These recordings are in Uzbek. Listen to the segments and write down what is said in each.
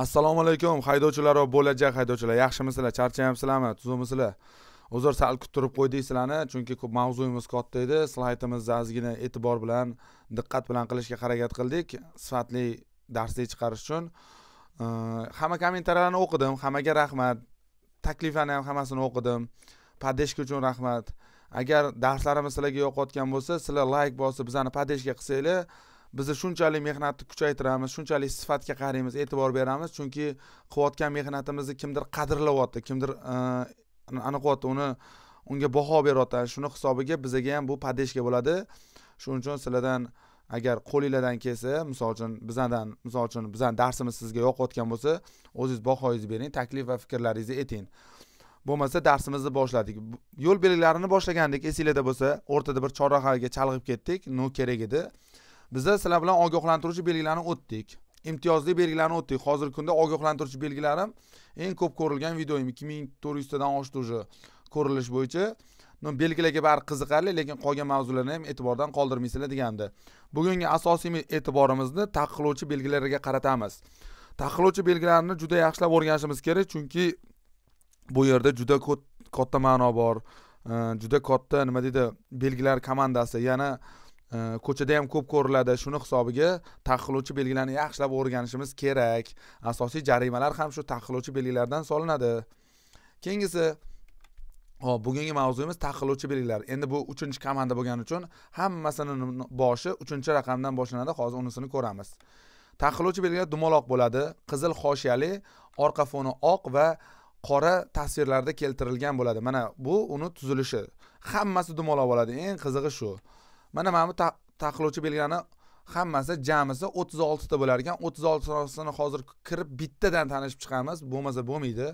assalomu alaykum haydovchilar va bo'lajak haydovchilar yaxshimisizlar charchayapsizlarmi tuzukmisizlar uzr sal kuttirib qo'ydik sizlarni chunki ko'p mavzuyimiz katta edi slaydimizni ozgina e'tibor bilan diqqat bilan qilishga harakat qildik sifatli darslik chiqarish uchun hamma kommentariyalarni o'qidim hammaga rahmat takliflarni ham hammasini o'qidim podeshka uchun rahmat agar darslarimiz sizlarga yoqayotgan bo'lsa sizlar layk bosib bizani podeshka qilsanglar bizni shunchalik mehnatni kuchaytiramiz shunchalik sifatga qaraymiz e'tibor beramiz chunki qilayotgan mehnatimizni kimdir qadrlayapti kimdir e, aniqyapti uni unga baho beryapti shuni hisobiga bizaga ham bu поддержка bo'ladi shuning uchun sizlardan agar qo'linglardan kelsa misol uchun bizadan misol uchun bizani darsimiz sizga yoqayotgan bo'lsa o'zingiz bahoyingizni bering taklif va fikrlaringizni ayting bo'lmasa darsimizni boshladik yo'l belgilarini boshlagandik esinglarda bo'lsa o'rtada bir chorrahaga chalg'ib ketdik no kerak edi biza sizlar bilan ogohlantiruvchi belgilarni o'tdik imtiyozli belgilarni o'tdik hozirgi kunda ogohlantiruvchi belgilarim eng ko'p ko'rilgan videoyim ikki ming to'rt yuztadan oshdi уже ko'rilish bo'yicha belgilarga bari qiziqarli lekin qolgan mavzularni ham e'tibordan qoldirmaysizlar degandi bugungi asosiy e'tiborimizni taqiqlovchi belgilarga qaratamiz taqiqlovchi belgilarni juda yaxshilab o'rganishimiz kerak chunki bu yerda juda katta ma'no bor juda katta nima deydi belgilar komandasi yana ko'chada ham ko'p ko'riladi shuni hisobiga taqiqlovchi belgilarni yaxshilab o'rganishimiz kerak asosiy jarimalar ham shu taqiqlovchi belgilardan solinadi keyingisi hop bugungi mavzuyimiz taqiqlovchi belgilar endi bu uchinchi komanda bo'lgani uchun hammasini boshi uchinchi raqamdan boshlanadi hozir unisini ko'ramiz taqiqlovchi belgilar dumaloq bo'ladi qizil hoshiyali orqa foni oq va qora tasvirlarda keltirilgan bo'ladi mana bu uni tuzilishi hammasi dumaloq bo'ladi eng qizig'i shu mana mana bu taqiqlovchi belgilarni hammasi jamisi o'ttiz oltita bo'lar ekan o'ttiz oltitasini hozir kirib bittadan tanishib chiqamiz bo'lmasa bo'lmaydi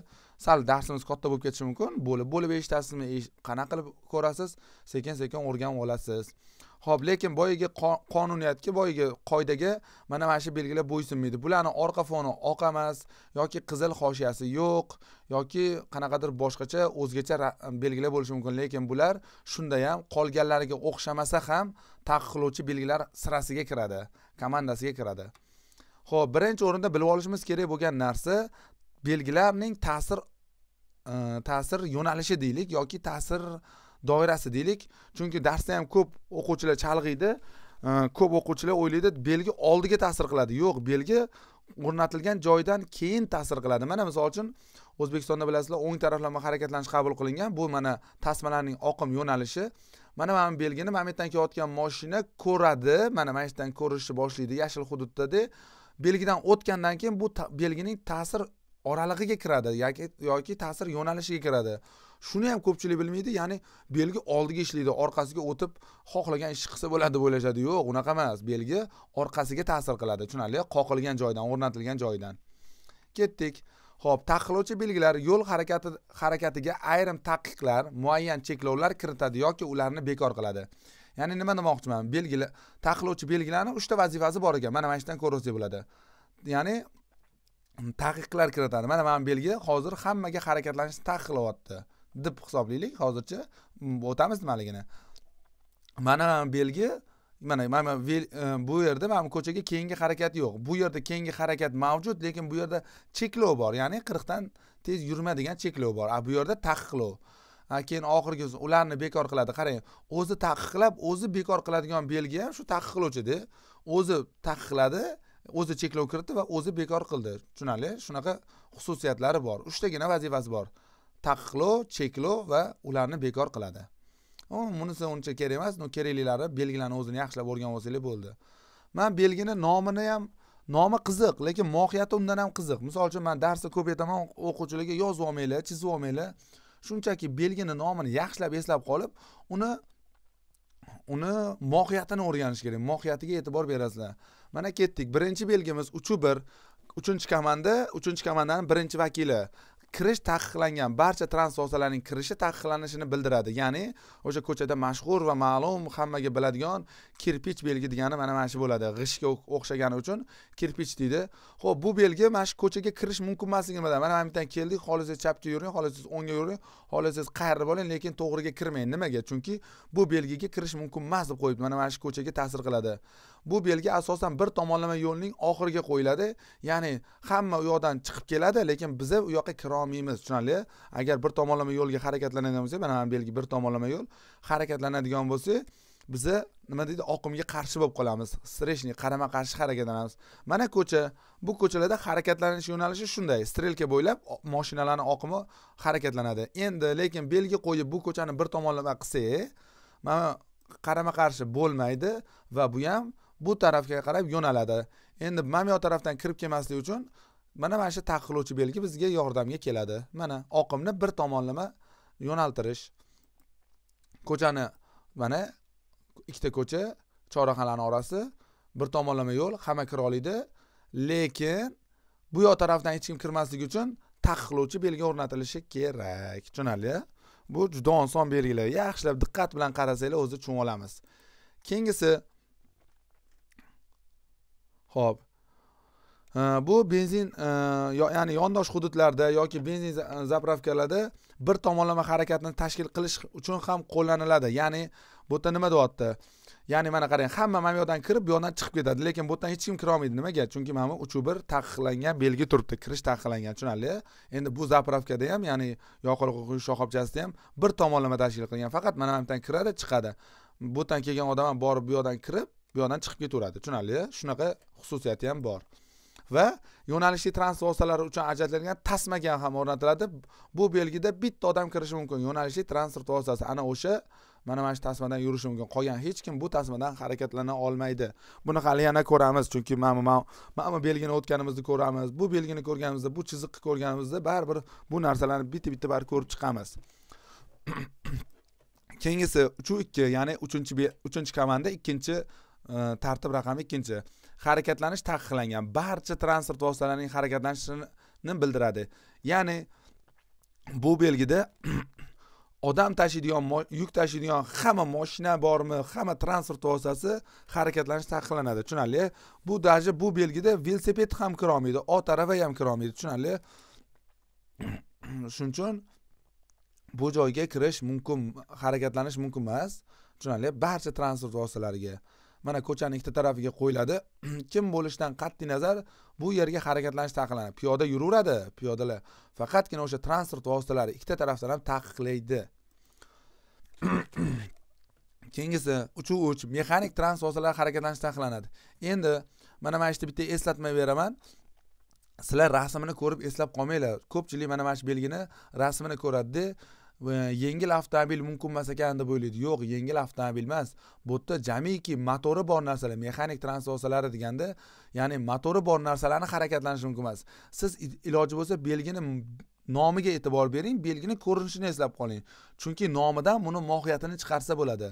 sal darsimiz katta bo'lib ketishi mumkin bo'lib bo'lib eshitasizmi qanaqa qilib ko'rasiz sekin sekin o'rganib olasiz ho'p lekin boyagi qonuniyatga boyagi qoidaga mana mana shu belgilar bo'ysunmaydi bularni orqa foni oq emas yoki qizil hoshiyasi yo'q yoki qanaqadir boshqacha o'zgacha belgilar bo'lishi mumkin lekin bular shunda ham qolganlariga o'xshamasa ham taqiqlovchi belgilar sirasiga kiradi komandasiga kiradi ho'p birinchi o'rinda bilib olishimiz kerak bo'lgan narsa belgilarning ta'sir e, ta'sir yo'nalishi deylik yoki ta'sir doirasi deylik chunki darsda ham ko'p o'quvchilar chalg'iydi ko'p o'quvchilar o'ylaydi belgi oldiga ta'sir qiladi yo'q belgi o'rnatilgan joydan keyin ta'sir qiladi mana misol uchun o'zbekistonda bilasizlar o'ng taraflama harakatlanish qabul qilingan bu mana tasmalarning oqim yo'nalishi mana mana bu belgini mana bu yerdan kelayotgan moshina ko'radi mana mana shu yerdan ko'rishni boshlaydi yashil hududdada belgidan o'tgandan keyin bu belgining ta'sir oralig'iga kiradi yoki ta'sir yo'nalishiga kiradi shuni ham ko'pchilik bilmaydi ya'ni belgi oldiga ishlaydi orqasiga o'tib xohlagan ishni qilsa bo'ladi deb o'ylashadi yo'q unaqa emas belgi orqasiga ta'sir qiladi tushunarli qoqilgan joydan o'rnatilgan joydan ketdik ho'p taqiqlovchi belgilar yo'l harakati harakatiga ayrim taqiqlar muayyan cheklovlar kiritadi yoki ularni bekor qiladi ya'ni nima demoqchiman belgilar taqiqlovchi belgilarni uchta vazifasi bor ekan mana mana shundan ko'ra olsak bo'ladi ya'ni taqiqlar kiritadi mana mana belgi hozir hammaga harakatlanishni taqiqlayapti deb hisoblaylik hozircha o'tamiz nimaligini mana belgi mana mana e, bu yerda mana bu ko'chaga keyingi harakat yo'q bu yerda keyingi harakat mavjud lekin bu yerda cheklov bor ya'ni qirqdan tez yurma degan cheklov bor a bu yerda taqiqlov keyin oxirgisi ularni bekor qiladi qarang o'zi taqiqlab o'zi bekor qiladigan belgi ham shu taqiqlovchida o'zi taqiqladi o'zi cheklov kiritdi va o'zi bekor qildi tushunarli shunaqa xususiyatlari bor uchtagina vazifasi bor taqiqlov cheklov va ularni bekor qiladi bunisi uncha kerak emas kerakliklari belgilarni o'zini yaxshilab o'rganib olsanglar bo'ldi man belgini nomini ham nomi qiziq lekin mohiyati undan ham qiziq misol uchun man darsda ko'p aytaman o'quvchilarga yozib olmanglar chizib olmanglar shunchaki belgini nomini yaxshilab eslab qolib uni uni mohiyatini o'rganish kerak mohiyatiga e'tibor berasizlar mana ketdik birinchi belgimiz uchu bir uchinchi komanda uchinchi komandani birinchi vakili kirish taqiqlangan barcha transport vositalarining kirishi taqiqlanishini bildiradi ya'ni o'sha ko'chada mashhur va ma'lum hammaga biladigan kirpich belgi degani mana mana shu bo'ladi g'ishga o'xshagani uchun kirpich deydi ho'p bu belgi mana shu ko'chaga kirish mumkin emasligini biladi mana mana bu yerdan keldik xohlasangiz chapga yuring xohlasangiz o'ngga yuring xohlasangiz qayerda bo'ling lekin to'g'riga kirmang nimaga chunki bu belgiga kirish mumkin emas deb qo'yibdi mana mana shu ko'chaga ta'sir qiladi bu belgi asosan bir tomonlama yo'lning oxiriga qo'yiladi ya'ni hamma u yoqdan chiqib keladi lekin biza u yoqqa kira olmaymiz tushunarli agar bir tomonlama yo'lga harakatlanadigan bo'lsak mana belgi bir tomonlama yo'l harakatlanadigan bo'lsak biza nima deydi oqimga qarshi bo'lib qolamiz strechniy qarama qarshi harakatlanamiz mana ko'cha bu ko'chalarda harakatlanish yo'nalishi shunday strelka bo'ylab moshinalarni oqimi harakatlanadi endi lekin belgi qo'yib bu ko'chani bir tomonlama qilsak mana qarama qarshi bo'lmaydi va bu ham bu tarafga qarab yo'naladi endi mana bu tarafdan kirib kelmasligi uchun mana mana shu taqiluvchi belgi bizga yordamga keladi mana oqimni bir tomonlama yo'naltirish ko'chani mana ikkita ko'cha chorrahalarni orasi bir tomonlama yo'l hamma kira oladi lekin bu yoq tarafdan hech kim kirmasligi uchun taqiqlovchi belgi o'rnatilishi kerak tushunarli bu juda oson belgilar yaxshilab diqqat bilan qarasanglar o'zi tushunib olamiz keyingisi ho'p bu benzin e, ya'ni yondosh hududlarda yoki benzin e, zapravkalarda bir tomonlama harakatni tashkil qilish uchun ham qo'llaniladi ya'ni bu yerda nima deyapti ya'ni mana qarang hamma mana bu yoqdan kirib bu yoqdan chiqib ketadi lekin bu yerdan hech kim kira olmaydi nimaga chunki mana bu uchu bir taqiqlangan belgi turibdi kirish taqiqlangan tushunarli endi bu zapravkada ham ya'ni yoqilg'i quyish shoxobchasida ham bir tomonlama tashkil qilingan faqat mana bu yerdan kiradi chiqadi bu yerdan kelgan odam ham borib bu yoqdan kirib bu yoqdan chiqib ketaveradi tushunarli shunaqa xususiyati ham bor va yo'nalishli transport vositalari uchun ajratilgan tasma ham o'rnatiladi bu belgida bitta odam kirishi mumkin yo'nalishli transport vositasi ana o'sha mana mana shu tasmadan yurishi mumkin qolgan hech kim bu tasmadan harakatlana olmaydi buni hali yana ko'ramiz chunki mana mana bu belgini o'tganimizda ko'ramiz bu belgini ko'rganimizda bu chiziqni ko'rganimizda baribir bu narsalarni bitta bitta baribir ko'rib chiqamiz keyingisi uchu ikki ya'ni uchinchi uchinchi komanda ikkinchi Э, tartib raqami ikkinchi harakatlanish taqiqlangan barcha transport vositalarining harakatlanishini bildiradi ya'ni bu belgida odam tashiydigan yuk tashiydigan hamma moshina bormi hamma transport vositasi harakatlanishi taqiqlanadi tushunarli bu даже bu belgida velosiped ham kira olmaydi ot arava ham kira olmaydi tushunarli shuning uchun bu joyga kirish mumkin harakatlanish mumkin emas tushunarli barcha transport vositalariga mana ko'chani ikkita tarafiga qo'yiladi kim bo'lishidan qat'iy nazar bu yerga harakatlanish taqiqlanadi piyoda yuraveradi piyodalar faqatgina o'sha transport vositalari ikkita tarafdan ham taqiqlaydi keyingisi uchuv mexanik transport vositalari harakatlanishi taqiqlanadi endi mana mana shu yerda bitta eslatma beraman sizlar rasmini ko'rib eslab qolmanglar ko'pchilik mana mana shu belgini rasmini ko'radida yengil avtomobil mumkin emas ekan deb o'ylaydi yo'q yengil avtomobil emas bu yerda jamiki motori bor narsalar mexanik transossalari deganda ya'ni motori bor narsalarni harakatlanishi mumkin emas siz iloji bo'lsa belgini nomiga e'tibor bering belgini ko'rinishini eslab qoling chunki nomidan buni mohiyatini chiqarsa bo'ladi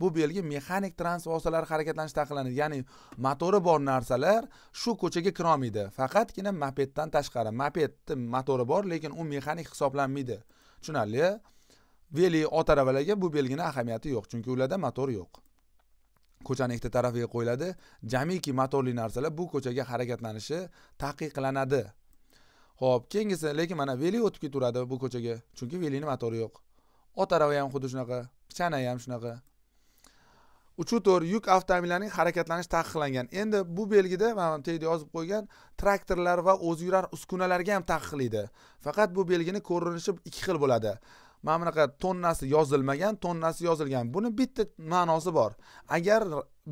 bu belgi mexanik transossalar harakatlanishi taqiqlanadi ya'ni motori bor narsalar shu ko'chaga kirolmaydi faqatgina mopeddan tashqari mopedni motori bor lekin u mexanik hisoblanmaydi tushunarli veli ot aravalarga bu belgini ahamiyati yo'q chunki ularda motor yo'q ko'chani ikkita tarafiga qo'yiladi jamiki motorli narsalar bu ko'chaga harakatlanishi taqiqlanadi ho'p keyingisi lekin mana veli o'tib ketaveradi bu ko'chaga chunki velini motori yo'q ot arava ham xuddi shunaqa chana ham shunaqa uchu to'rt yuk avtomobillarining harakatlanishi taqiqlangan endi bu belgida mana bu yerda yozib qo'ygan traktorlar va yurar uskunalarga ham taqiqlaydi faqat bu belgini ko'rinishi ikki xil bo'ladi mana bunaqa tonnasi yozilmagan tonnasi yozilgan buni bitta ma'nosi bor agar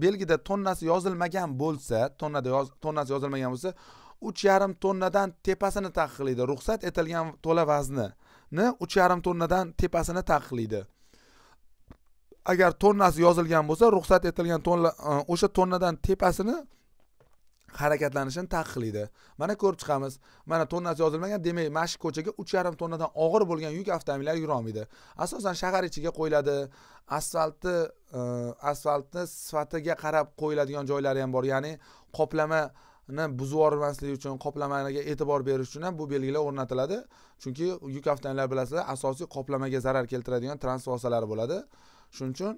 belgida tonnasi yozilmagan bo'lsa tonnada yoz, tonnasi yozilmagan bo'lsa uch yarim tonnadan tepasini taqiqlaydi ruxsat etilgan to'la vazni uch yarim tonnadan tepasini taqiqlaydi agar tonnasi yozilgan bo'lsa ruxsat etilgan tonna e, o'sha tonnadan tepasini harakatlanishini taqiqlaydi mana ko'rib chiqamiz mana tonnasi yozilmagan demak mana shu ko'chaga uch yarim tonnadan og'ir bo'lgan yuk avtomobillari yurolmaydi asosan shahar ichiga qo'yiladi asfaltni e, asfaltni sifatiga qarab qo'yiladigan joylari ham bor ya'ni qoplamani buzib yubormaslik uchun qoplamaga e'tibor berish uchun ham bu belgilar o'rnatiladi chunki yuk avtomobillar bilasizlar asosiy qoplamaga zarar keltiradigan transport vositalari bo'ladi shuning uchun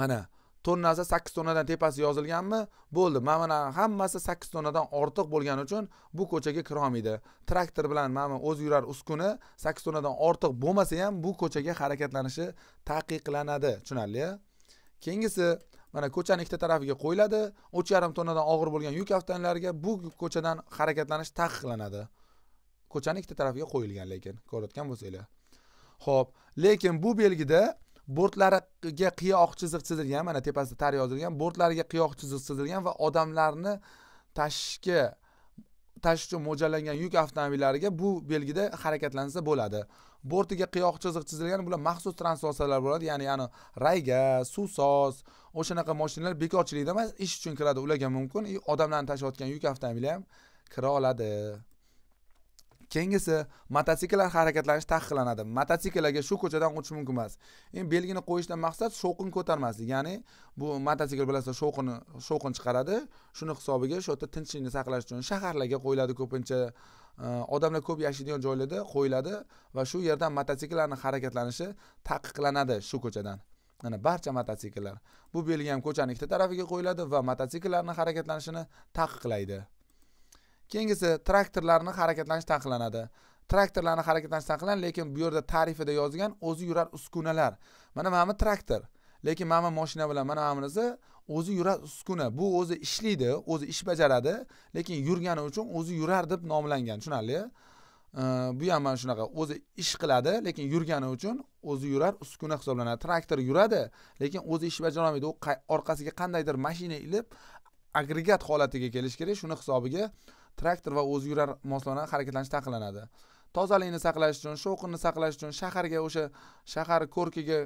mana tonnasi sakkiz tonnadan tepasi yozilganmi bo'ldi mana hammasi sakkiz tonnadan ortiq bo'lgani uchun bu ko'chaga kirolmaydi traktor bilan mana o'zi yurar uskuna sakkiz tonnadan ortiq bo'lmasa ham bu ko'chaga harakatlanishi taqiqlanadi tushunarli keyingisi mana ko'chani ikkita tarafiga qo'yiladi uch yarim tonnadan og'ir bo'lgan yuk avtomobillariga bu ko'chadan harakatlanish taqiqlanadi ko'chani ikkita tarafiga qo'yilgan lekin ko'rayotgan bo'lsanglar ho'p lekin bu belgida bortlariga qiyoq chiziq chizilgan mana tepasida tar yozilgan bortlariga qiyoq chiziq chizilgan va odamlarni tashishga tashish uchun mo'ljallangan yuk avtomobillariga bu belgida harakatlansa bo'ladi bortiga qiyoq chiziq chizilgan bular maxsus transport bo'ladi ya'ni ani rayga suv soz o'shanaqa mashinalar bekorchilikda emas ish uchun kiradi ularga mumkin odamlarni tashiyotgan yuk avtomobili ham kira oladi keyingisi mototsikllar harakatlanishi taqiqlanadi mototsikllarga shu ko'chadan o'tish mumkin emas endi belgini qo'yishdan maqsad shovqin ko'tarmaslik ya'ni bu mototsikl bilasizlar shovqinni shovqin chiqaradi shuni hisobiga shu yerda tinchlikni saqlash uchun shaharlarga qo'yiladi ko'pincha odamlar ko'p yashaydigan joylarda qo'yiladi va shu yerdan mototsikllarni harakatlanishi taqiqlanadi shu ko'chadan mana barcha mototsikllar bu belgi ham ko'chani ikkita tarafiga qo'yiladi va mototsikllarni harakatlanishini taqiqlaydi keyingisi traktorlarni harakatlanishi taqiqlanadi traktorlarni harakatlanishi taqiqlanadi lekin bu yerda tarifida yozgan o'zi yurar uskunalar mana mana bu traktor lekin mana bu mashina bilan mana mana o'zi yurar uskuna bu o'zi ishlaydi o'zi ish bajaradi lekin yurgani uchun o'zi yurar deb nomlangan tushunarli bu ham mana shunaqa o'zi ish qiladi lekin yurgani uchun o'zi yurar uskuna hisoblanadi traktor yuradi lekin o'zi ish bajarolmaydi u orqasiga qandaydir mashina ilib agregat holatiga kelishi kerak shuni hisobiga traktor va o'zi yurar moslona harakatlanishi taqiqlanadi tozalikni saqlash uchun shovqinni saqlash uchun shaharga o'sha shahar ko'rkiga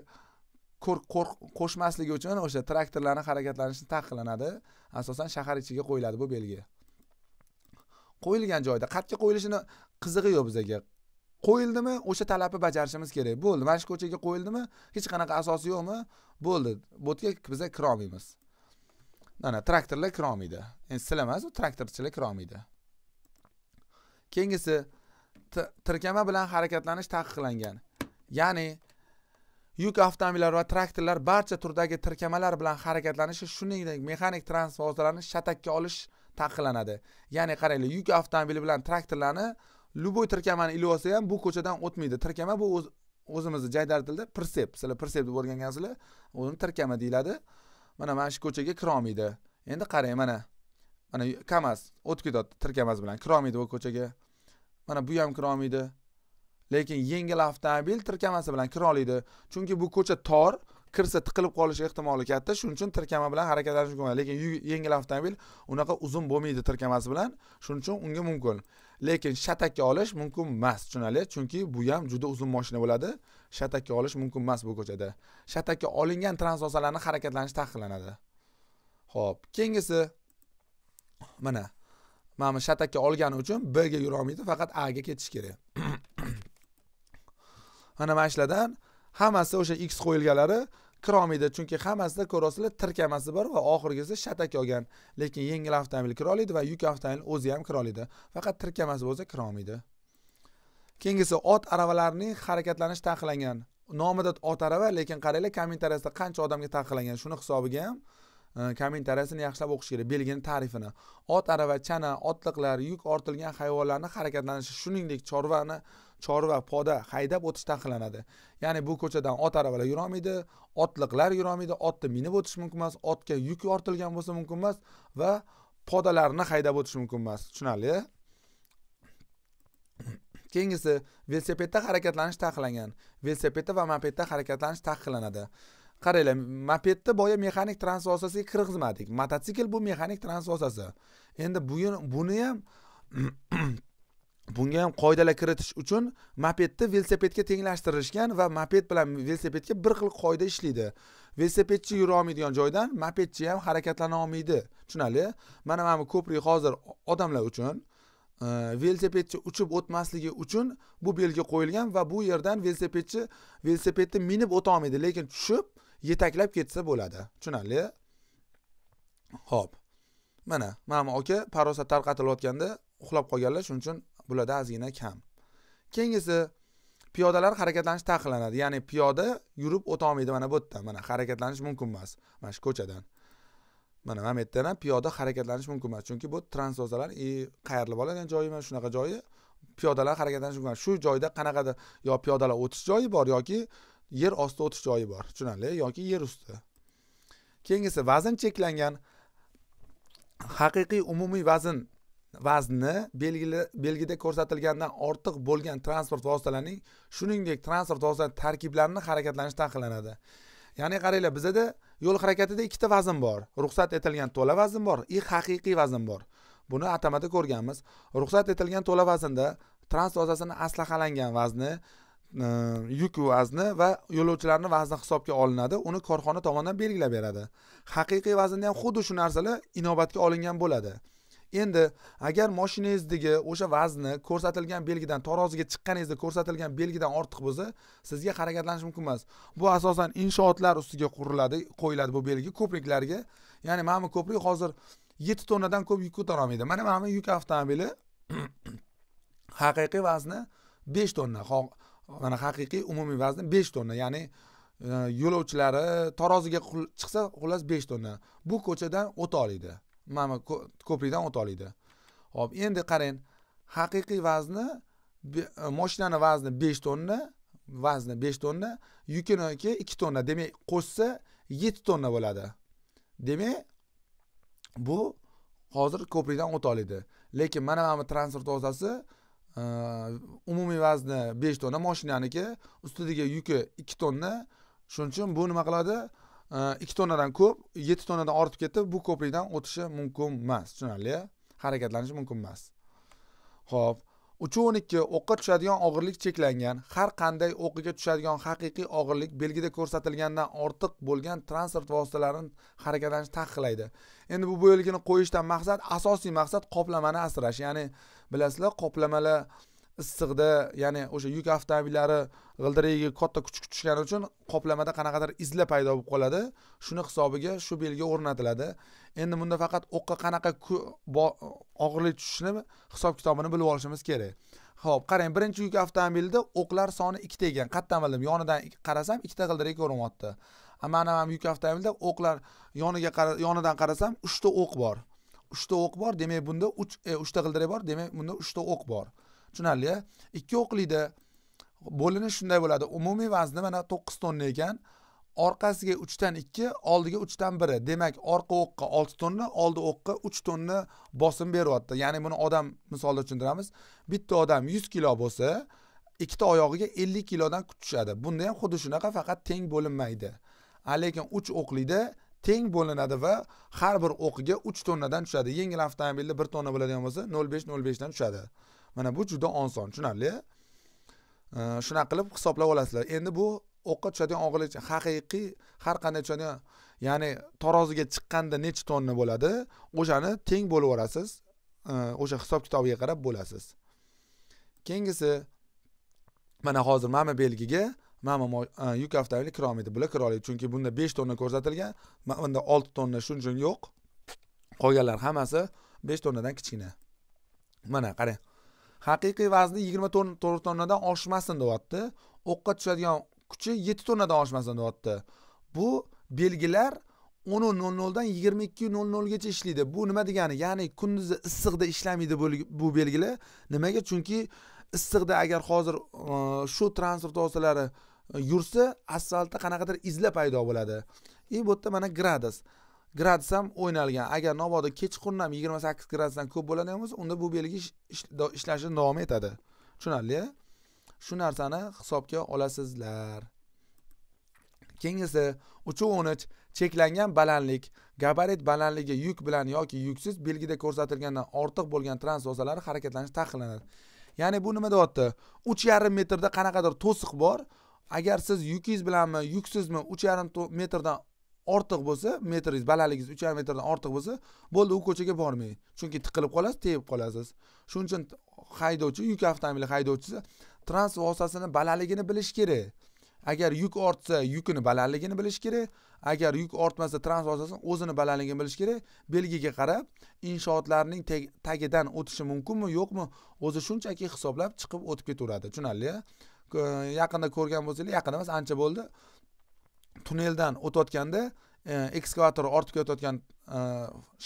qo'shmasligi uchun o'sha traktorlarni harakatlanishi taqiqlanadi asosan shahar ichiga qo'yiladi bu belgi qo'yilgan joyda qayerga qo'yilishini qizig'i yo'q bizaga qo'yildimi o'sha talabni bajarishimiz kerak bo'ldi mana shu ko'chaga qo'yildimi hech qanaqa asosi yo'qmi bo'ldi bu yerga biza kirolmaymiz mana traktorlar kirolmaydi endi sizlar emas traktorchilar traktorchilar kirolmaydi keyingisi tirkama bilan harakatlanish taqiqlangan ya'ni yuk avtomobillari va traktorlar barcha turdagi tirkamalar bilan harakatlanishi shuningdek mexanik transport vositalarini shatakka olish taqiqlanadi ya'ni qaranglar yuk avtomobili bilan traktorlarni любой tirkamani ilib olsa ham bu ko'chadan o'tmaydi tirkama bu o'zimizni jaydar tilida pritsep sizlar persep deb o'rgangansizlar uni tirkama deyiladi mana mana shu ko'chaga kirolmaydi endi qarang mana mana kamaz o'tib ketyapti tirkamaz bilan kirolmaydi bu ko'chaga mana bu ham kirolmaydi lekin yengil avtomobil tirkamasi bilan kira oladi chunki bu ko'cha tor kirsa tiqilib qolish ehtimoli katta shuning uchun tirkama bilan harakatlanish mumkin lekin yengil avtomobil unaqa uzun bo'lmaydi tirkamasi bilan shuning uchun unga mumkin lekin shatakka olish mumkin emas tushunarli chunki bu ham juda uzun moshina bo'ladi shatakka olish mumkin emas bu ko'chada shatakka olingan transosalarni harakatlanishi taqiqlanadi ho'p keyingisi mana mana bu shatakka olgani uchun b ga yurolmaydi faqat a ga ketish kerak mana mana shulardan hammasi o'sha x qo'yilganlari kirolmaydi chunki hammasida ko'rasizlar tirkamasi bor va oxirgisi shatak olgan lekin yengil avtomobil kira oladi va yuk avtomobil o'zi ham kira oladi faqat tirkamasi bo'lsa kira olmaydi keyingisi ot aravalarining harakatlanishi taqiqlangan nomida ot arava lekin qaranglar kommentariyasida qancha odamga taqiqlangan shuni hisobiga ham Э, kommentariyasini yaxshilab o'qish kerak belgini tarifini ot arava chana otliqlar yuk ortilgan hayvonlarni harakatlanishi shuningdek chorvani chorva poda haydab o'tish taqiqlanadi ya'ni bu ko'chadan ot aravalar yurolmaydi otliqlar yurolmaydi otni minib o'tish mumkin emas otga yuk ortilgan bo'lsa mumkin emas va podalarni haydab o'tish mumkin emas tushunarli keyingisi velosipedda harakatlanish taqiqlangan velosipedda va mopedda harakatlanish taqiqlanadi qaranglar mopedni boya mexanik transvosasiga kirgizmadik mototsikl bu mexanik transvosasi endi bugun buni ham bunga ham qoidalar kiritish uchun mopedni velosipedga tenglashtirishgan va moped bilan velosipedga bir xil qoida ishlaydi velosipedchi yura olmaydigan joydan mopedchi ham harakatlana olmaydi tushunarli mana mana bu ko'prik hozir odamlar uchun e, velosipedchi uchib o'tmasligi uchun bu belgi qo'yilgan va bu yerdan velosipedchi velosipedni minib o'ta olmaydi lekin tushib yetaklab ketsa bo'ladi tushunarli ho'p mana mana aka parosat tarqatilayotganda uxlab qolganlar shuning uchun bularda ozgina kam keyingisi piyodalar harakatlanish taqiqlanadi ya'ni piyoda yurib o'ta olmaydi mana bu yerda mana harakatlanish mumkin emas mana shu ko'chadan mana mana bu yerdan ham piyoda harakatlanish mumkin emas chunki bu transozalar и qayrilib oladigan joyi mana shunaqa joyi piyodalar harakatlanish mumkin shu joyda qanaqadir yo piyodalar o'tish joyi bor yoki yer osti o'tish joyi bor tushunarli yoki yer usti keyingisi vazn cheklangan haqiqiy umumiy vazn vazni belgili belgida ko'rsatilgandan ortiq bo'lgan transport vositalarining shuningdek transport vositalari tarkiblarini harakatlanishi taqiqlanadi ya'ni qaranglar bizada yo'l harakatida ikkita vazn bor ruxsat etilgan to'la vazn bor и haqiqiy vazn bor buni atamada ko'rganmiz ruxsat etilgan to'la vaznda transport vositasini aslahalangan vazni Э, yuk vazni va yo'lovchilarni vazni hisobga olinadi uni korxona tomonidan belgilab beradi haqiqiy vaznni ham xuddi shu narsalar inobatga olingan bo'ladi endi agar moshinangizdagi o'sha vazni ko'rsatilgan belgidan taroziga chiqqaningizda ko'rsatilgan belgidan ortiq bo'lsa sizga harakatlanish mumkin emas bu asosan inshootlar ustiga quriladi qo'yiladi bu belgi ko'priklarga ya'ni mana bu ko'prik hozir yetti tonnadan ko'p yuk olmaydi mana mana bu yuk avtomobili haqiqiy vazni besh tonna mana haqiqiy umumiy vazni besh tonna ya'ni e, yo'lovchilari taroziga chiqsa xullas besh tonna bu ko'chadan o'ta oladi mana bu ko'prikdan o'ta oladi hop endi qarang haqiqiy vazni e, moshinani vazni besh tonna vazni besh tonna yukiniki ikki tonna demak qo'shsa yetti tonna bo'ladi demak bu hozir ko'prikdan o'ta oladi lekin mana mana bu transport vositasi umumiy vazni besh tonna moshinaniki ustidagi yuki ikki tonna shuning uchun bu nima qiladi ikki tonnadan ko'p yetti tonnadan ortib ketib bu ko'prikdan o'tishi mumkin emas tushunarli harakatlanishi mumkin emas ho'p uch o'qqa tushadigan og'irlik cheklangan har qanday o'qiga tushadigan haqiqiy og'irlik belgida ko'rsatilgandan ortiq bo'lgan transport vositalarini harakatlanish taqiqlaydi endi bu belgini qo'yishdan maqsad asosiy maqsad qoplamani asrash ya'ni bilasizlar qoplamalar issiqda ya'ni o'sha yuk avtomobillari g'ildiragiga katta kuch tushgani uchun qoplamada qanaqadir izla paydo bo'lib qoladi shuni hisobiga shu belgi o'rnatiladi endi bunda faqat o'qqa qanaqa og'irlik tushishini hisob kitobini bilib olishimiz kerak ho'p qarang birinchi yuk avtomobilida o'qlar soni ikkita ekan qayerdan bildim yonidan qarasam ikkita g'ildirak ko'rinyapti mana ham yuk avtomobilda o'qlar yoniga yonidan qarasam uchta o'q bor uchta o'q bor demak bunda uch e, uchta g'ildirak bor demak bunda uchta o'q bor tushunarli ikki o'qlikda bo'linish shunday bo'ladi umumiy vazni mana to'qqiz tonna ekan orqasiga uchdan ikki oldiga uchdan biri demak orqa o'qqa olti tonna oldi o'qqa uch tonna bosim beryapti ya'ni buni odam misolida tushuntiramiz bitta odam yuz kilo bo'lsa ikkita oyog'iga ellik kilodan kuch tushadi bunda ham xuddi shunaqa faqat teng bo'linmaydi lekin uch o'qlikda teng bo'linadi va har bir o'qiga uch tonnadan tushadi yengil avtomobilda bir tonna bo'ladigan bo'lsa nol besh nol beshdan tushadi mana bu juda oson tushunarli shunaqa qilib hisoblab olasizlar endi bu o'qqa tushadigan og'irlik haqiqiy har qanday tushadigan ya'ni taroziga chiqqanda necha tonna bo'ladi o'shani teng bo'lib yuborasiz o'sha hisob kitobiga qarab bo'lasiz keyingisi mana hozir mana belgiga mana e, yuk avtomobili kira olmaydi bular kira oladi chunki bunda besh tonna ko'rsatilgan bunda olti tonna shuning uchun yo'q qolganlar hammasi besh tonnadan kichkina mana qarang haqiqiy vazni yigirma to'rt tonnadan oshmasin deyapti o'qqa tushadigan kuchi yetti tonnadan oshmasin deyapti bu belgilar o'n nol noldan yigirma ikki nol nolgacha ishlaydi bu nima degani ya'ni kunduzi issiqda ishlamaydi bu belgilar nimaga chunki issiqda agar hozir e, shu transport vositalari e, yursa asfaltda qanaqadir izlar paydo bo'ladi и e, bu yerda mana gradus gradus ham o'ynalgan agar mabodo kechqurun ham yigirma sakkiz gradusdan ko'p bo'ladigan bo'lsa unda bu belgi ishlashni davom etadi tushunarli shu narsani hisobga olasizlar keyingisi uchuv o'n uch cheklangan balandlik gabarit balandligi yuk bilan yoki yuksiz belgida ko'rsatilgandan ortiq bo'lgan vositalari harakatlanishi taqiqlanadi ya'ni bu nima deyapti uch yarim metrda qanaqadir to'siq bor agar siz yukingiz bilanmi yuksizmi uch yarim metrdan ortiq bo'lsa metringiz balandligingiz uch yarim metrdan ortiq bo'lsa bo'ldi u ko'chaga bormang chunki tiqilib qolasiz tegib qolasiz shuning uchun haydovchi yuk avtomobili haydovchisi transport vositasini balandligini bilishi kerak agar yuk ortsa yukini balandligini bilishi kerak agar yuk ortmasa transport vositasini o'zini balandligini bilishi kerak belgiga qarab inshootlarning tagidan o'tishi mumkinmi yo'qmi o'zi shunchaki hisoblab chiqib o'tib ketaveradi tushunarli yaqinda ko'rgan bo'lsanglar yaqin emas ancha bo'ldi tunneldan o'tayotganda e, ekskavator ortib ketayotgan e,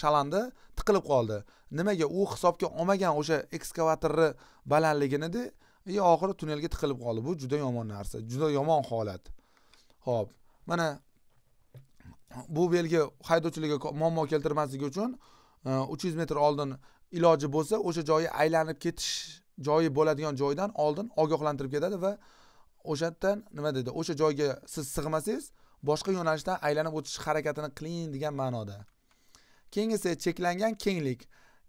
shalandi tiqilib qoldi nimaga u hisobga olmagan o'sha ekskavatorni balandliginida и e, oxiri tunnelga tiqilib qoldi bu juda yomon narsa juda yomon holat ho'p mana bu belgi haydovchilarga muammo keltirmasligi uchun uch yuz metr oldin iloji bo'lsa o'sha joyi aylanib ketish joyi bo'ladigan joydan oldin ogohlantirib ketadi va o'sha yerdan nima deydi o'sha joyga siz sig'masangiz boshqa yo'nalishdan aylanib o'tish harakatini qiling degan ma'noda keyingisi cheklangan kenglik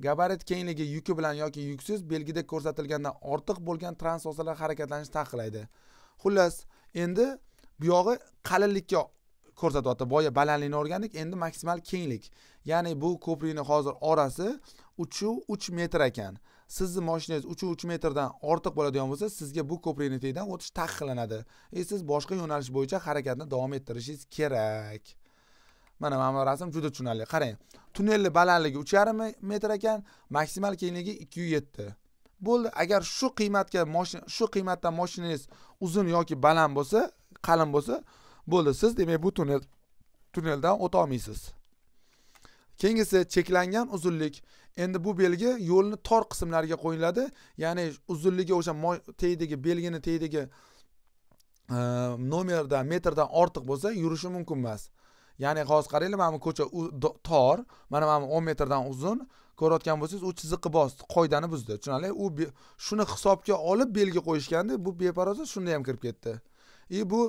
gabarit kengligi yuki bilan yoki yuksiz belgida ko'rsatilgandan ortiq bo'lgan transosalar harakatlanishni taqiqlaydi xullas endi buyog'i qalinlikka ko'rsatyapti boya balandlikni o'rgandik endi maksimal kenglik ya'ni bu ko'prikni hozir orasi uchu uch metr ekan sizni moshinangiz uch uch metrdan ortiq bo'ladigan bo'lsa sizga bu ko'prikni tagidan o'tish taqiqlanadi e siz boshqa yo'nalish bo'yicha harakatni davom ettirishingiz kerak mana mana bu rasm juda tushunarli qarang tunnelni balandligi uch yarim metr ekan maksimal kengligi ikki yuz yetti bo'ldi agar shu qiymatga moshina shu qiymatdan moshinangiz uzun yoki baland bo'lsa qalin bo'lsa bo'ldi siz demak bu tunnel tunneldan o'ta olmaysiz keyingisi cheklangan uzunlik endi bu belgi yo'lni tor qismlariga qo'yiladi ya'ni uzunligi o'sha tagidagi belgini tagidagi e, nomerdan metrdan ortiq bo'lsa yurishi mumkin emas ya'ni hozir qaranglar mana bu ko'cha tor mana mana bu o'n metrdan uzun ko'rayotgan bo'lsangiz u chiziqni bosdi qoidani buzdi tushunarli u shuni hisobga olib belgi qo'yishganda bu beparosat shunda ham kirib ketdi и bu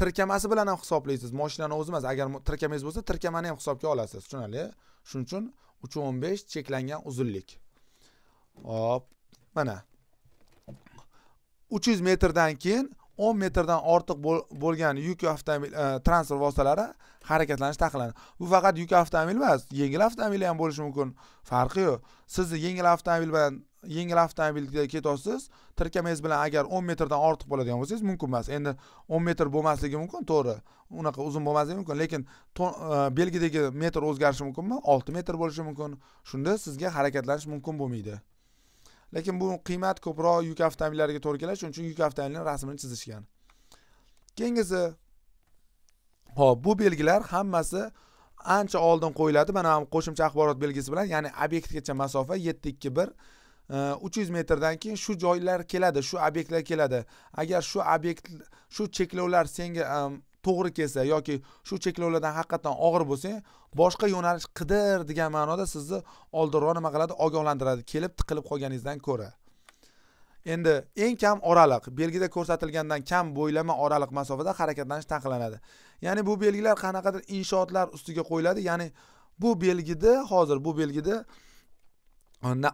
tirkamasi bilan ham hisoblaysiz moshinani o'zi emas agar tirkamangiz bo'lsa tirkamani ham hisobga olasiz tushunarli shuning uchun uch o'n besh cheklangan uzunlik hop mana uch yuz metrdan keyin o'n metrdan ortiq bo'lgan yuk avtomobil e, transfer vositalari harakatlanish taqiqlanadi bu faqat yuk avtomobil emas yengil avtomobil ham bo'lishi mumkin farqi yo'q sizni yengil avtomobil bilan yengil avtomobilda ketyapsiz tirkamangiz bilan agar o'n metrdan ortiq bo'ladigan bo'lsangiz mumkin emas endi o'n metr bo'lmasligi mumkin to'g'ri unaqa uzun bo'lmasligi mumkin lekin e, belgidagi metr o'zgarishi mumkinmi olti metr bo'lishi mumkin shunda sizga harakatlanish mumkin bo'lmaydi lekin bu qiymat ko'proq yuk avtomobillariga to'g'ri keladi shuning uchun yuk avtomobilini rasmini chizishgan keyingisi ho'p bu belgilar hammasi ancha oldin qo'yiladi mana qo'shimcha axborot belgisi bilan ya'ni obyektgacha masofa yetti ikki bir uch yuz metrdan keyin shu joylar keladi shu obyektlar keladi agar shu obyekt shu cheklovlar senga to'g'ri kelsa yoki shu cheklovlardan haqiqatdan og'ir bo'lsang boshqa yo'nalish qidir degan ma'noda sizni oldinroq nima qiladi ogohlantiradi kelib tiqilib qolganingizdan ko'ra endi eng kam oraliq belgida ko'rsatilgandan kam bo'ylama oraliq masofada harakatlanish taqiqlanadi ya'ni bu belgilar qanaqadir inshootlar ustiga qo'yiladi ya'ni bu belgida hozir bu belgida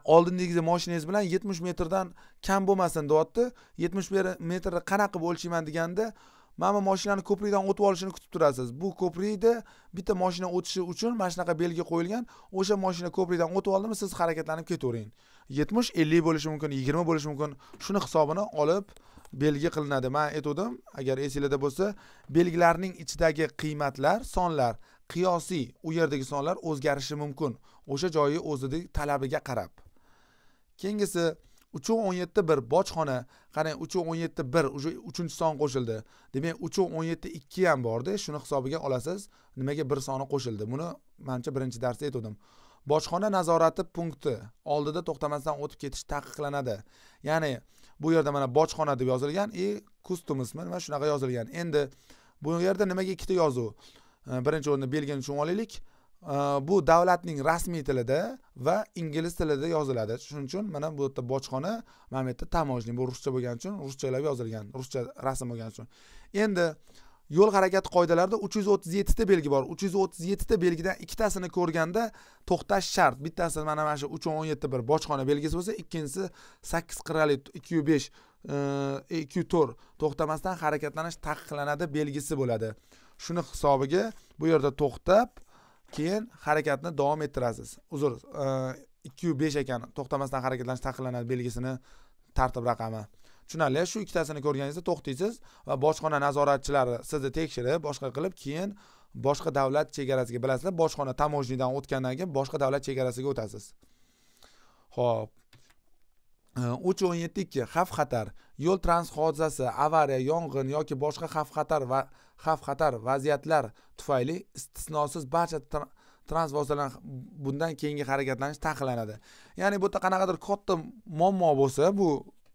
oldingizda moshinangiz bilan yetmish metrdan kam bo'lmasin deyapti yetmish metrni qanaqa qilib o'lchayman deganda mana bu moshinani ko'prikdan o'tib olishini kutib turasiz bu ko'prikda bitta moshina o'tishi uchun mana shunaqa belgi qo'yilgan o'sha moshina ko'prikdan o'tib oldimi siz harakatlanib ketavering yetmish ellik bo'lishi mumkin yigirma bo'lishi mumkin shuni hisobini olib belgi qilinadi man aytgandim agar esinglarda bo'lsa belgilarning ichidagi qiymatlar sonlar qiyosiy u yerdagi sonlar o'zgarishi mumkin o'sha joyi o'zini talabiga qarab keyingisi uch o'n yetti bir bojxona qarang uch o'n yetti bir уже uchinchi son qo'shildi demak uch o'n yetti ikki ham borda shuni hisobiga olasiz nimaga bir soni qo'shildi buni manimcha birinchi darsda aytgandim bojxona nazorati punkti oldida to'xtamasdan o'tib ketish taqiqlanadi ya'ni bu yerda mana bojxona deb yozilgan и e, kustomismi nima shunaqa yozilgan endi bu yerda nimaga ikkita yozuv Э, birinchi o'rinda belgiyani tushunib olaylik э, bu davlatning rasmiy tilida va ingliz tilida yoziladi shuning uchun mana bu yerda bojxona mana bu yerda tamojniy bu ruscha bo'lgani uchun ruschalab yozilgan ruscha rasm bo'lgani uchun endi yo'l harakati qoidalarida uch yuz o'ttiz yettita belgi bor uch yuz o'ttiz yettita belgidan ikkitasini ko'rganda to'xtash shart bittasi mana mana shu uch o'n yetti bir bojxona belgisi bo'lsa ikkinchisi sakkiz qirrali ikki yuz besh e, ikki yuz to'rt to'xtamasdan harakatlanish taqiqlanadi belgisi bo'ladi shuni hisobiga bu yerda to'xtab keyin harakatni davom ettirasiz uzr e, ikki yu besh ekan to'xtamasdan harakatlanish taqiqlanadi belgisini tartib raqami tushunarli shu ikkitasini ko'rganingizda to'xtaysiz va bojxona nazoratchilari sizni tekshirib boshqa qilib keyin boshqa davlat chegarasiga bilasizlar bojxona tamojnidan o'tgandan keyin boshqa davlat chegarasiga o'tasiz ho'p uch o'n yetti ikki xavf xatar yo'l transport hodisasi avariya yong'in yoki boshqa xavf xatar va xavf xatar vaziyatlar tufayli istisnosiz barcha transport vositalar bundan keyingi harakatlanish taqiqlanadi ya'ni bu yerda qanaqadir katta muammo bo'lsa bu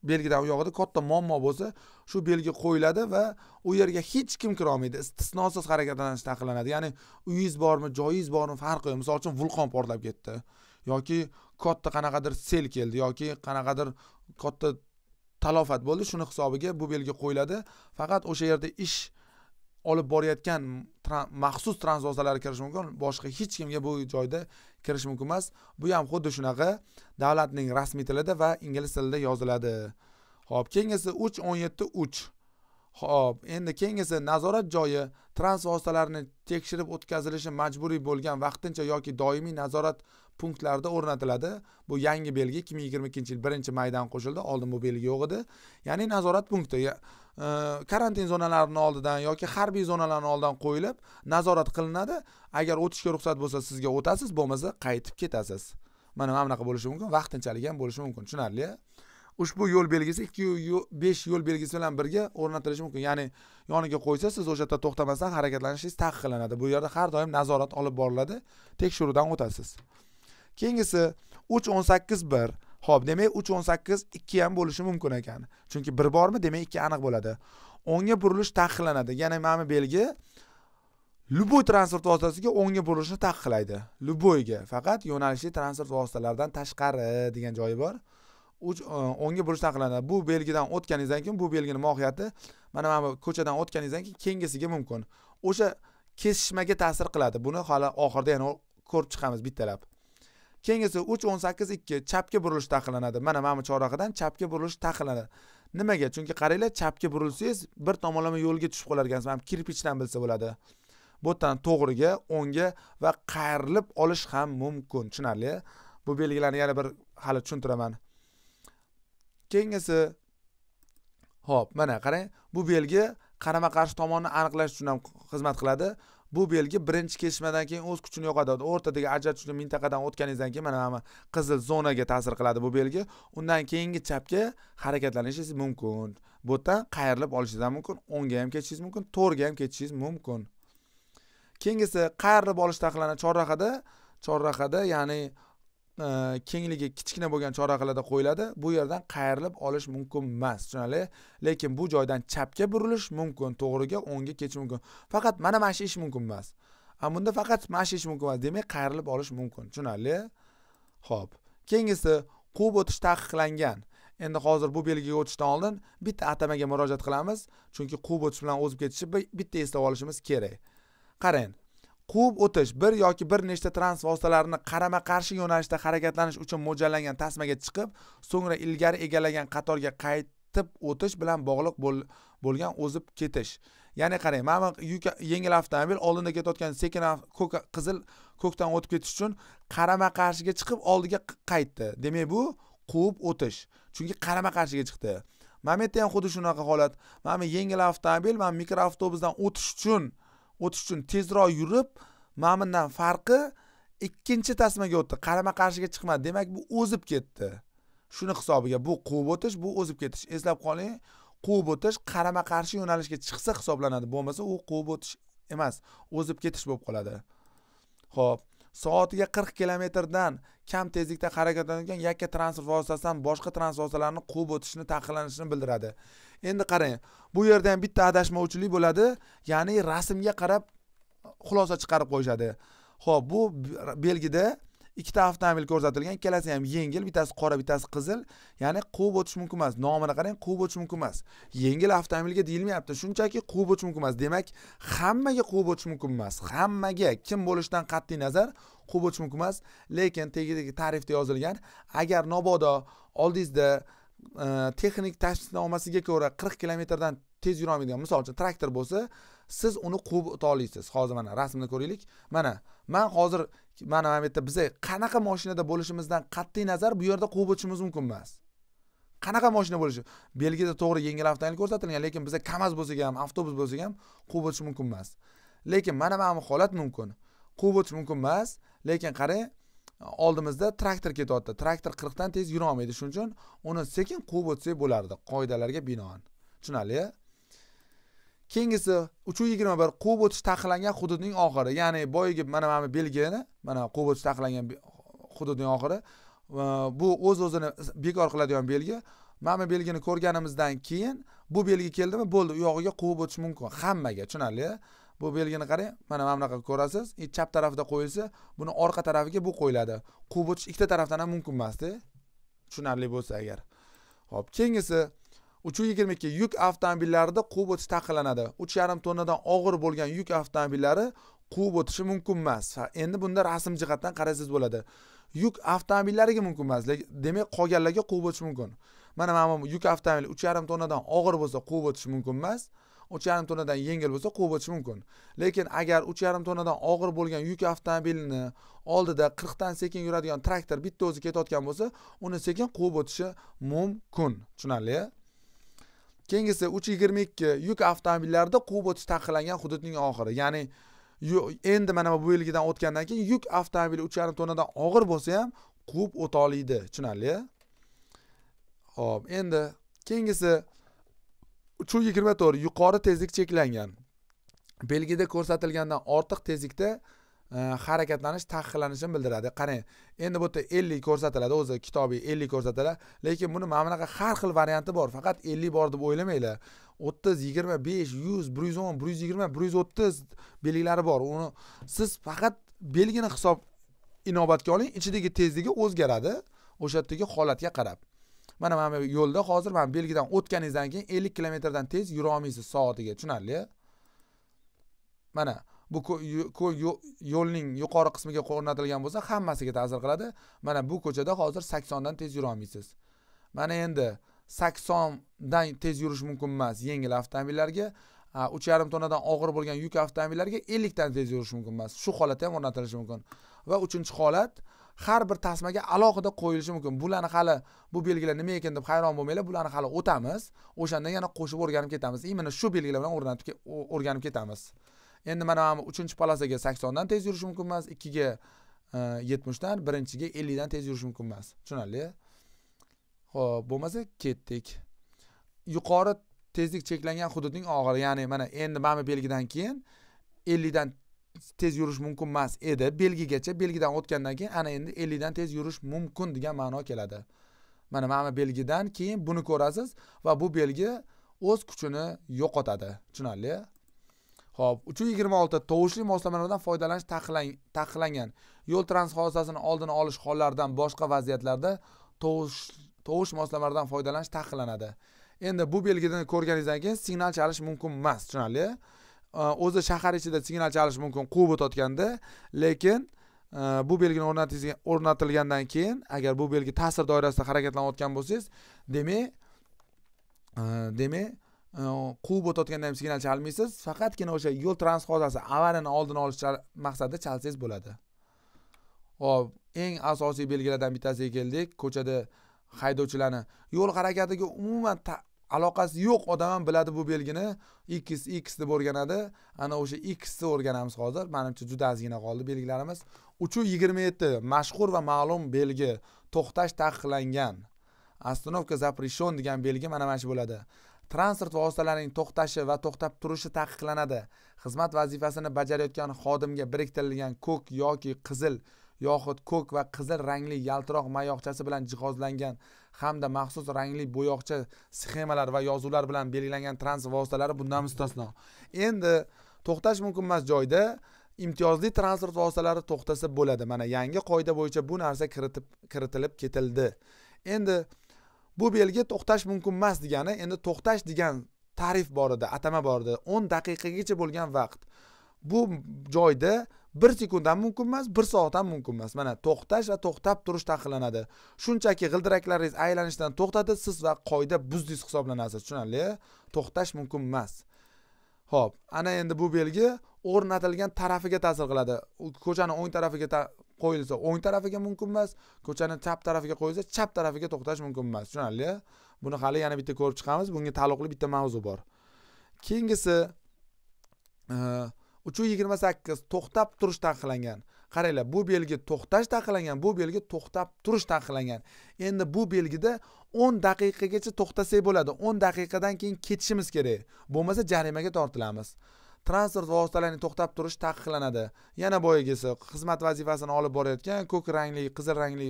belgidan u yog'ida katta muammo bo'lsa shu belgi qo'yiladi va u yerga hech kim kirolmaydi istisnosiz harakatlanish taqiqlanadi ya'ni uyingiz bormi joyingiz bormi farqi yo'q misol uchun vulqon portlab ketdi yoki katta qanaqadir sel keldi yoki qanaqadir katta talofat bo'ldi shuni hisobiga bu belgi qo'yiladi faqat o'sha yerda ish olib borayotgan maxsus tranzosiyalar kirishi mumkin boshqa hech kimga bu joyda kirish mumkin emas bu ham xuddi shunaqa davlatning rasmiy tilida va ingliz tilida yoziladi ho'p keyingisi uch o'n yetti uch ho'p endi keyingisi nazorat joyi transport vositalarini tekshirib o'tkazilishi majburiy bo'lgan vaqtincha yoki doimiy nazorat punktlarida o'rnatiladi bu yangi belgi ikki ming yigirma ikkinchi yil birinchi maydan qo'shildi oldin bu belgi yo'q edi ya'ni nazorat punkti ya, e, karantin zonalarini oldidan yoki harbiy zonalarni oldidan qo'yilib nazorat qilinadi agar o'tishga ruxsat bo'lsa sizga o'tasiz bo'lmasa qaytib ketasiz mana mana bunaqa bo'lishi mumkin vaqtinchalik ham bo'lishi mumkin tushunarli ushbu yo'l belgisi ikki besh yo'l belgisi bilan birga o'rnatilishi mumkin ya'ni yoniga qo'ysa siz o'sha yerda to'xtamasdan harakatlanishingiz taqiqlanadi bu yerda har doim nazorat olib boriladi tekshiruvdan o'tasiz keyingisi uch o'n sakkiz bir ho'p demak uch o'n sakkiz ikki ham bo'lishi mumkin ekan chunki bir bormi demak ikki aniq bo'ladi o'ngga burilish taqiqlanadi ya'ni mana bu belgi любой transport vositasiga o'ngga burilishni taqiqlaydi любойga faqat yo'nalishli transport vositalaridan tashqari degan joyi bor uch e, o'nga burishda aniqlanadi bu belgidan o'tganingizdan keyin bu belgini mohiyati mana mana bu ko'chadan o'tganingizdan keyin kengisiga mumkin o'sha kesishmaga ta'sir qiladi buni hali oxirida yana ko'rib chiqamiz bittalab keyingisi uch o'n sakkiz ikki chapga burilish taqiqlanadi mana mana bu chorrahadan chapga burilish taqiqlanadi nimaga chunki qaranglar chapga burilsangiz bir tomonlama yo'lga tushib qolar ekansiz mana kirpichdan bilsa bo'ladi bu yerdan to'g'riga o'ngga va qayrilib olish ham mumkin tushunarli bu belgilarni yana bir hali tushuntiraman keyingisi ho'p mana qarang bu belgi qarama qarshi tomonni aniqlash uchun ham xizmat qiladi bu belgi birinchi kesishmadan keyin o'z kuchini yo'qotadi o'rtadagi ajratuvchi mintaqadan o'tganingizdan keyin mana mana qizil zonaga ta'sir qiladi bu belgi undan keyingi chapga harakatlanishingiz mumkin bu yerdan qayrilib olishingiz ham mumkin o'ngga ham ketishingiz mumkin to'rga ham ketishingiz mumkin keyingisi qayrilib olish taqiqlanadi chorrahada chorrahada ya'ni kengligi kichkina bo'lgan chorrahlarda qo'yiladi bu yerdan qayrilib olish mumkin emas tushunarli lekin bu joydan chapga burilish mumkin to'g'riga o'ngga ketish mumkin faqat mana mana shu ish mumkin emas ana bunda faqat mana shu ish mumkin emas demak qayrilib olish mumkin tushunarli ho'p keyingisi quvib o'tish taqiqlangan endi hozir bu belgiga o'tishdan oldin bitta atamaga murojaat qilamiz chunki quvib o'tish bilan o'zib ketishni bitta eslab olishimiz kerak qarang quvib o'tish bir yoki bir nechta trans vositalarini qarama qarshi yo'nalishda harakatlanish uchun mo'ljallangan tasmaga chiqib so'ngra ilgari egallagan qatorga qaytib o'tish bilan bog'liq bo'lgan o'zib ketish ya'ni qarang mana yuk yengil avtomobil oldinda ketayotgan sekin ko'k qizil ko'kdan o'tib ketish uchun qarama qarshiga chiqib oldiga qaytdi demak bu quvib o'tish chunki qarama qarshiga chiqdi mana bu yerda ham xuddi shunaqa holat mana bu yengil avtomobil mana mikroavtobusdan o'tish uchun o'tish uchun tezroq yurib mana bundan farqi ikkinchi tasmaga o'tdi qarama qarshiga chiqmadi demak bu o'zib ketdi shuni hisobiga bu quvib o'tish bu o'zib ketish eslab qoling quvib o'tish qarama qarshi yo'nalishga chiqsa hisoblanadi bo'lmasa u quvib o'tish emas o'zib ketish bo'lib qoladi ho'p soatiga 40 kilometrdan kam tezlikda harakatlanayotgan yakka transport vositasidan boshqa transport vositalarini quvib o'tishni taqiqlanishini bildiradi endi qarang bu yerda ham bitta adashmovchilik bo'ladi ya'ni rasmga qarab xulosa chiqarib qo'yishadi ho'p bu belgida ikkita avtomobil ko'rsatilgan ikkalasi ham yengil bittasi qora bittasi qizil ya'ni quvib o'tish mumkin emas nomini qarang quvib o'tish mumkin emas yengil avtomobilga deyilmayapti shunchaki quvib o'tish mumkin emas demak hammaga quvib o'tish mumkin emas hammaga kim bo'lishidan qat'iy nazar quvib o'tish mumkin emas lekin tagidagi tarifda yozilgan agar nobodo oldingizda e, texnik tashnomasiga ko'ra qirq kilometrdan tez yurolmaydigan misol uchun traktor bo'lsa siz uni quvib o'ta olasiz hozir mana rasmni ko'raylik mana man hozir mana mana bu yerda biza qanaqa mashinada bo'lishimizdan qat'iy nazar bu yerda quvib o'tishimiz mumkin emas qanaqa mashina bo'lishi belgida to'g'ri yengil avtomobil ko'rsatilgan lekin biza kamaz bo'lsak ham avtobus bo'lsak ham quvib o'tish mumkin emas lekin mana mana bu holat mumkin quvib o'tish mumkin emas lekin qarang oldimizda traktor ketyapti traktor qirqdan tez yurolmaydi shuning uchun uni sekin quvib o'tsak bo'lardi qoidalarga binoan tushunarli keyingisi uch yuz yigirma bir quvib o'tish taqiqlangan hududning oxiri ya'ni boyagi mana mana belgini mana quvib o'tish taqiqlangan hududning oxiri bu o'z o'zini bekor qiladigan belgi mana bu belgini ko'rganimizdan keyin bu belgi keldimi bo'ldi u yog'iga quvib o'tish mumkin hammaga tushunarli bu belgini qarang mana mana bunaqa ko'rasiz chap tarafda qo'yilsa buni orqa tarafiga bu qo'yiladi quvib o'tish ikkita tarafdan ham mumkin emasda tushunarli bo'lsa agar ho'p keyingisi uch yigirma ikki yuk avtomobillarida quvib o'tish taqiqlanadi uch yarim tonnadan og'ir bo'lgan yuk avtomobillari quvib o'tishi mumkin emas endi bunda rasm jihatdan qarasangiz bo'ladi yuk avtomobillariga mumkin emas demak qolganlarga quvib o'tish mumkin mana mana bu yuk avtomobil uch yarim tonnadan og'ir bo'lsa quvib o'tishi mumkin emas uch yarim tonnadan yengil bo'lsa quvib o'tishi mumkin lekin agar uch yarim tonnadan og'ir bo'lgan yuk avtomobilini oldida qirqdan sekin yuradigan traktor bitta o'zi ketayotgan bo'lsa uni sekin quvib o'tishi mumkin tushunarli keyingisi uch yigirma ikki yuk avtomobillarida quvib o'tish taqiqlangan hududning oxiri ya'ni endi mana bu belgidan o'tgandan keyin yuk avtomobili uch yarim tonnadan og'ir bo'lsa ham quvib o'ta oladi tushunarli ho'p endi keyingisi uch yigirma to'rt yuqori tezlik cheklangan belgida ko'rsatilgandan ortiq tezlikda harakatlanish taqiqlanishini bildiradi qarang endi bu yerda ellik ko'rsatiladi o'zi kitobiy ellik ko'rsatiladi lekin buni mana bunaqa har xil varianti bor faqat ellik bor deb o'ylamanglar o'ttiz yigirma besh yuz bir yuz o'n bir yuz yigirma bir yuz o'ttiz belgilari bor uni siz faqat belgini hisob inobatga oling ichidagi tezligi o'zgaradi o'sha yerdagi holatga qarab mana mana bu yo'lda hozir mana belgidan o'tganingizdan keyin ellik kilometrdan tez yura olmaysiz soatiga tushunarli mana bu yo'lning yuqori qismiga o'rnatilgan bo'lsa hammasiga ta'sir qiladi mana bu ko'chada hozir saksondan tez yurolmaysiz mana endi saksondan tez yurish mumkin emas yengil avtomobillarga uch yarim tonnadan og'ir bo'lgan yuk avtomobillarga ellikdan tez yurish mumkin emas shu holatda ham o'rnatilishi mumkin va uchinchi holat har bir tasmaga alohida qo'yilishi mumkin bularni hali bu belgilar nima ekan deb hayron bo'lmanglar bularni hali o'tamiz o'shanda yana qo'shib o'rganib ketamiz и mana shu belgilar bilan o'rganib ketamiz endi mana mana uchinchi polosaga saksondan tez yurish mumkin emas ikkiga e, yetmishdan birinchiga ellikdan tez yurish mumkin emas tushunarli ho'p bo'lmasa ketdik yuqori tezlik cheklangan hududning og'iri ya'ni mana endi mana bu belgidan keyin ellikdan tez yurish mumkin emas edi belgigacha belgidan o'tgandan keyin ana endi ellikdan tez yurish mumkin degan ma'no keladi mana mana bu belgidan keyin buni ko'rasiz va bu belgi o'z kuchini yo'qotadi tushunarli Xo'p, 326 tovushli moslamalardan foydalanish taqiqlangan. Yo'l transport hodisasini oldini olish hollaridan boshqa vaziyatlarda tovush tovush moslamalaridan foydalanish taqiqlanadi. Endi bu belgini ko'rganingizdan keyin signal chalish mumkin emas, tushunarli? O'zi shahar ichida signal chalish mumkin quvib o'tayotganda, lekin bu belgini o'rnatilgandan keyin agar bu belgi ta'sir doirasida harakatlanayotgan bo'lsangiz, demak, demak quvib o'tayotganda ham signal chalmaysiz faqatgina o'sha yo'l transport hodisasi avariyani oldini olish maqsadida chalsangiz bo'ladi hop eng asosiy belgilardan bittasiga keldik ko'chada haydovchilarni yo'l harakatiga umuman aloqasi yo'q odam ham biladi bu belgini x x deb o'rganadi ana o'sha xni o'rganamiz hozir manimcha juda ozgina qoldi belgilarimiz uchuv yigirma yetti mashhur va ma'lum belgi to'xtash taqiqlangan остановка запрещен degan belgi mana mana shu bo'ladi transport vositalarining to'xtashi va to'xtab turishi taqiqlanadi xizmat vazifasini bajarayotgan xodimga biriktirilgan ko'k yoki qizil yoxud ko'k va qizil rangli yaltiroq mayoqchasi bilan jihozlangan hamda maxsus rangli bo'yoqcha sxemalar va yozuvlar bilan belgilangan transport vositalari bundan mustasno endi to'xtash mumkin emas joyda imtiyozli transport vositalari to'xtasa bo'ladi mana yangi qoida bo'yicha bu narsa kiritib kiritilib ketildi endi bu belgi to'xtash mumkin emas degani endi to'xtash degan tarif bor edi atama bor edi o'n daqiqagacha bo'lgan vaqt bu joyda bir sekund ham mumkin emas bir soat ham mumkin emas mana to'xtash va to'xtab turish taqiqlanadi shunchaki g'ildiraklaringiz aylanishdan to'xtadi siz va qoida buzdingiz hisoblanasiz tushunarli to'xtash mumkin emas ho'p ana endi bu belgi o'rnatilgan tarafiga ta'sir qiladi ko'chani o'ng tarafiga qo'yilsa o'ng tarafiga mumkin emas ko'chani chap tarafiga qo'yilsa chap tarafiga to'xtash mumkin emas tushunarli buni hali yana bitta ko'rib chiqamiz bunga taalluqli bitta mavzu bor keyingisi e, uch yigirma sakkiz to'xtab turish taqiqlangan qaranglar bu belgi to'xtash taqiqlangan bu belgi to'xtab turish taqiqlangan endi bu belgida o'n daqiqagacha to'xtasak bo'ladi o'n daqiqadan keyin ketishimiz kerak bo'lmasa jarimaga tortilamiz transport vositalarini to'xtab turish taqiqlanadi yana boyagisi xizmat vazifasini olib borayotgan ko'k rangli qizil rangli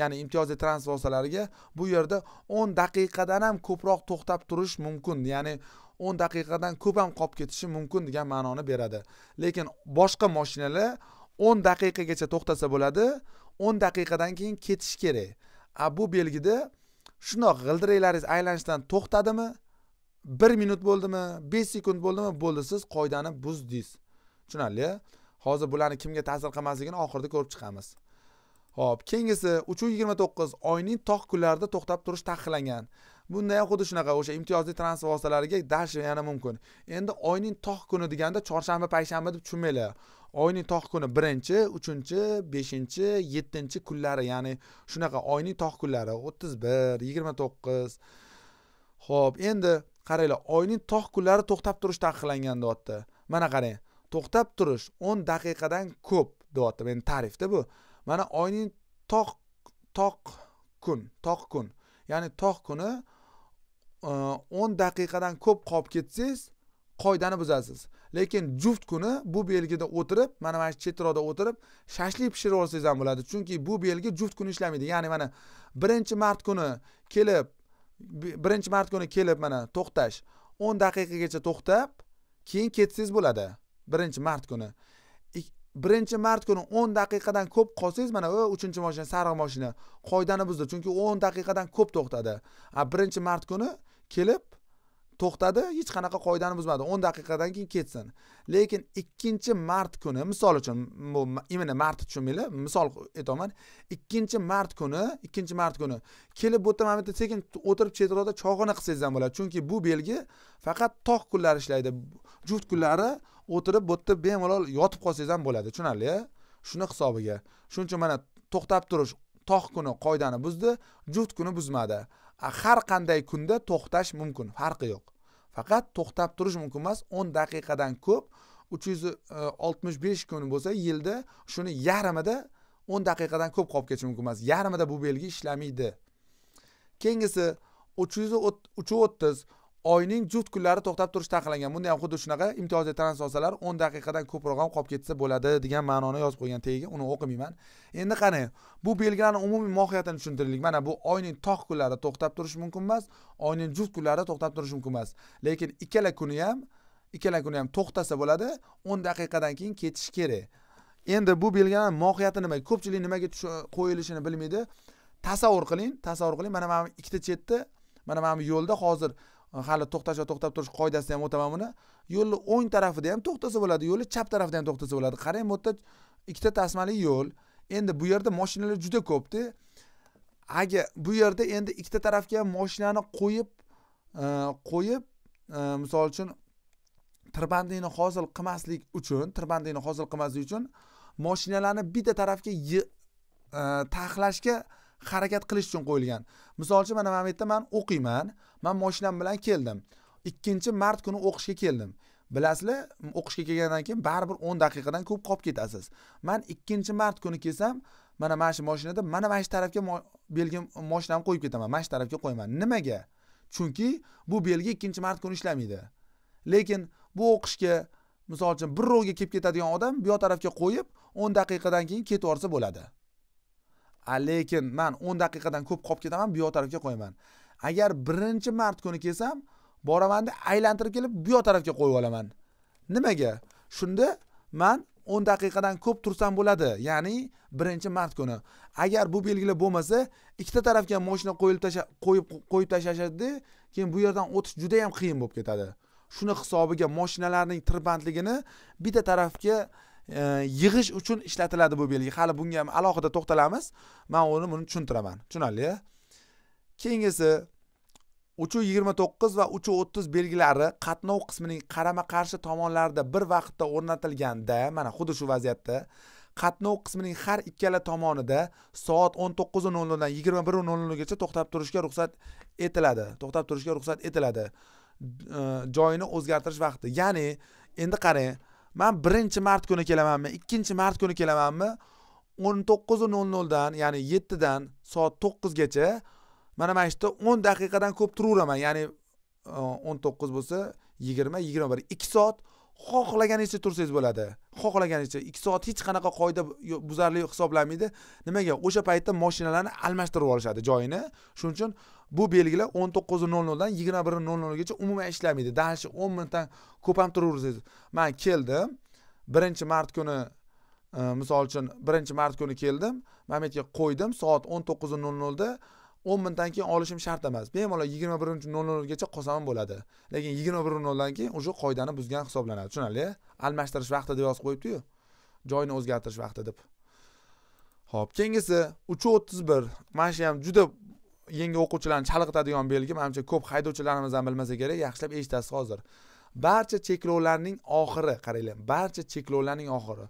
ya'ni imtiyozli transport vositalariga bu yerda o'n daqiqadan ham ko'proq to'xtab turish mumkin ya'ni o'n daqiqadan ko'p ham qolib ketishi mumkin degan ma'noni beradi lekin boshqa mashinalar o'n daqiqagacha to'xtasa bo'ladi o'n daqiqadan keyin ketish kerak a bu belgida shundoq g'ildiraklaringiz aylanishdan to'xtadimi bir minut bo'ldimi besh sekund bo'ldimi bo'ldi siz qoidani buzdingiz tushunarli hozir bularni kimga ta'sir qilmasligini oxirida ko'rib chiqamiz ho'p keyingisi uch yigirma to'qqiz oyning tog' kunlarida to'xtab turish taqiqlangan bunda ham xuddi shunaqa o'sha imtiyozli transport vositalariga dash yana mumkin endi oyning tog' kuni deganda chorshanba payshanba deb tushunmanglar oyning tog' kuni birinchi uchinchi beshinchi yettinchi kunlari ya'ni shunaqa oyning tog' kunlari o'ttiz bir yigirma to'qqiz ho'p endi qaranglar oyning tog' kunlari to'xtab turish taqiqlangan deyapti mana qarang to'xtab turish 10 daqiqadan ko'p deyapti men tarifda bu mana oyning tog' tog' kun tog' kun ya'ni tog' kuni 10 e, daqiqadan ko'p qolib ketsangiz qoidani buzasiz lekin juft kuni bu belgida o'tirib mana mana shu chetroqda o'tirib shashlik pishirib olsangiz ham bo'ladi chunki bu belgi juft kuni ishlamaydi ya'ni mana 1 mart kuni kelib birinchi mart kuni kelib mana to'xtash o'n daqiqagacha to'xtab keyin ketsangiz bo'ladi birinchi mart kuni birinchi mart kuni o'n daqiqadan ko'p qolsangiz mana u uchinchi mashina sariq mashina qoidani buzdi chunki o'n daqiqadan ko'p to'xtadi a birinchi mart kuni kelib to'xtadi hech qanaqa qoidani buzmadi o'n daqiqadan keyin ketsin lekin ikkinchi mart kuni misol uchun bu именно mart tushunmanglar misol aytyapman ikkinchi mart kuni ikkinchi mart kuni kelib bu yerda mana bu yerda sekin o'tirib chetroqda choyxona qilsangiz ham bo'ladi chunki bu belgi faqat tog' kunlari ishlaydi juft kunlari o'tirib bu yerda bemalol yotib qolsangiz ham bo'ladi tushunarli shuni hisobiga shuning uchun mana to'xtab turish tog' kuni qoidani buzdi juft kuni buzmadi har qanday kunda to'xtash mumkin farqi yo'q faqat to'xtab turish mumkin emas o'n daqiqadan ko'p uch yuz e, oltmish besh kun bo'lsa yilda shuni yarmida o'n daqiqadan ko'p qolib ketishi mumkin emas yarmida bu belgi ishlamaydi keyingisi uch yuz uch o'ttiz oyning juft kunlari to'xtab turishi taqiqlangan bunda ham xuddi shunaqa imtiyozli trans o'n daqiqadan ko'proq ham qolib ketsa bo'ladi degan ma'noni yozib qo'ygan tagiga uni o'qimayman endi qani bu belgilarni umumiy mohiyatini tushuntiraylik mana bu oyning tog' kunlari to'xtab turishi mumkin emas oyning juft kunlari to'xtab turishi mumkin emas lekin ikkala kuni ham ikkala kuni ham to'xtasa bo'ladi o'n daqiqadan keyin ketishi kerak endi bu belgilani mohiyati nima ko'pchilik nimaga qo'yilishini bilmaydi tasavvur qiling tasavvur qiling mana mana bu ikkita chetni mana mana bu yo'lda hozir hali to'xtash va to'xtab turish qoidasini ham o'taman buni yo'lni o'ng tarafida ham to'xtasa bo'ladi yo'lni chap tarafida ham to'xtasa bo'ladi qarang bu yerda ikkita tasmali yo'l endi bu yerda moshinalar juda ko'pda agar bu yerda endi ikkita tarafga ham moshinani qo'yib e, qo'yib e, misol uchun tirbandlikni hosil qilmaslik uchun tirbandlikni hosil qilmaslik uchun moshinalarni bitta tarafga e, taxlashga harakat qilish uchun qo'yilgan misol uchun mana mana bu yerda man o'qiyman man mashinam bilan keldim ikkinchi mart kuni o'qishga keldim bilasizlar o'qishga kelgandan keyin baribir o'n daqiqadan ko'p qolib ketasiz man ikkinchi mart kuni kelsam mana mana shu mashinada mana mana shu tarafga belgi mashinamni qo'yib ketaman mana shu tarafga qo'yaman nimaga chunki bu belgi ikkinchi mart kuni ishlamaydi lekin bu o'qishga misol uchun birrovga kelib ketadigan odam bu yoq tarafga qo'yib o'n daqiqadan keyin ketib yuborsa bo'ladi lekin man 10 daqiqadan ko'p qolib ketaman bu yoq tarafga qo'yaman agar birinchi mart kuni kelsam boramanda aylantirib kelib bu yoq tarafga qo'yib olaman nimaga shunda man 10 daqiqadan ko'p tursam bo'ladi ya'ni 1 mart kuni agar bu belgilab bo'lmasa ikkita tarafga moshina qo'yib qo'yib qo'yib tashlashadida keyin bu yerdan o'tish juda ham qiyin bo'lib ketadi shuni hisobiga moshinalarning tirbandligini bitta tarafga yig'ish uchun ishlatiladi bu belgi hali bunga ham alohida to'xtalamiz man uni buni tushuntiraman tushunarli keyingisi uchu yigirma to'qqiz va uchu o'ttiz belgilari qatnov qismining qarama qarshi tomonlarida bir vaqtda o'rnatilganda mana xuddi shu vaziyatda qatnov qismining har ikkala tomonida soat o'n to'qqizu nol noldan yigirma biru nol nolgacha to'xtab turishga ruxsat etiladi to'xtab turishga ruxsat etiladi e, joyini o'zgartirish vaqti ya'ni endi qarang Men 1 mart kuni kelamanmi 2 mart kuni kelamanmi 19:00 dan, ya'ni 7 dan soat 9 gacha mana mana shu yerda 10 daqiqadan ko'p turaveraman ya'ni 19 bo'lsa 20 21 2 soat xohlaganingizcha tursangiz bo'ladi xohlaganingizcha ikki soat hech qanaqa qoida buzarlik hisoblanmaydi nimaga o'sha paytda mashinalarni almashtirib olishadi joyini shuning uchun bu belgilar o'n to'qqiz nol noldan yigirma bir nol nolgacha umuman ishlamaydi дальше o'n minutdan ko'p ham turaversangiz man keldim birinchi mart kuni e, misol uchun birinchi mart kuni keldim bu yerga qo'ydim soat o'n to'qqiz nol nolda o'n mingdan keyin olishim shart emas bemalol yigirma birinchi nol nolgacha qolsam ham bo'ladi lekin yigirma bir noldan keyin уже qoidani buzgan hisoblanadi tushunarli almashtirish vaqti deb yozib qo'yibdiku joyini o'zgartirish vaqti deb ho'p keyingisi uch o'ttiz bir mana shu ham juda yangi o'quvchilarni chalg'itadigan belgi manimcha ko'p haydovchilarimiz ham bilmasa kerak yaxshilab eshitasiz hozir barcha cheklovlarning oxiri qaranglar barcha cheklovlarning oxiri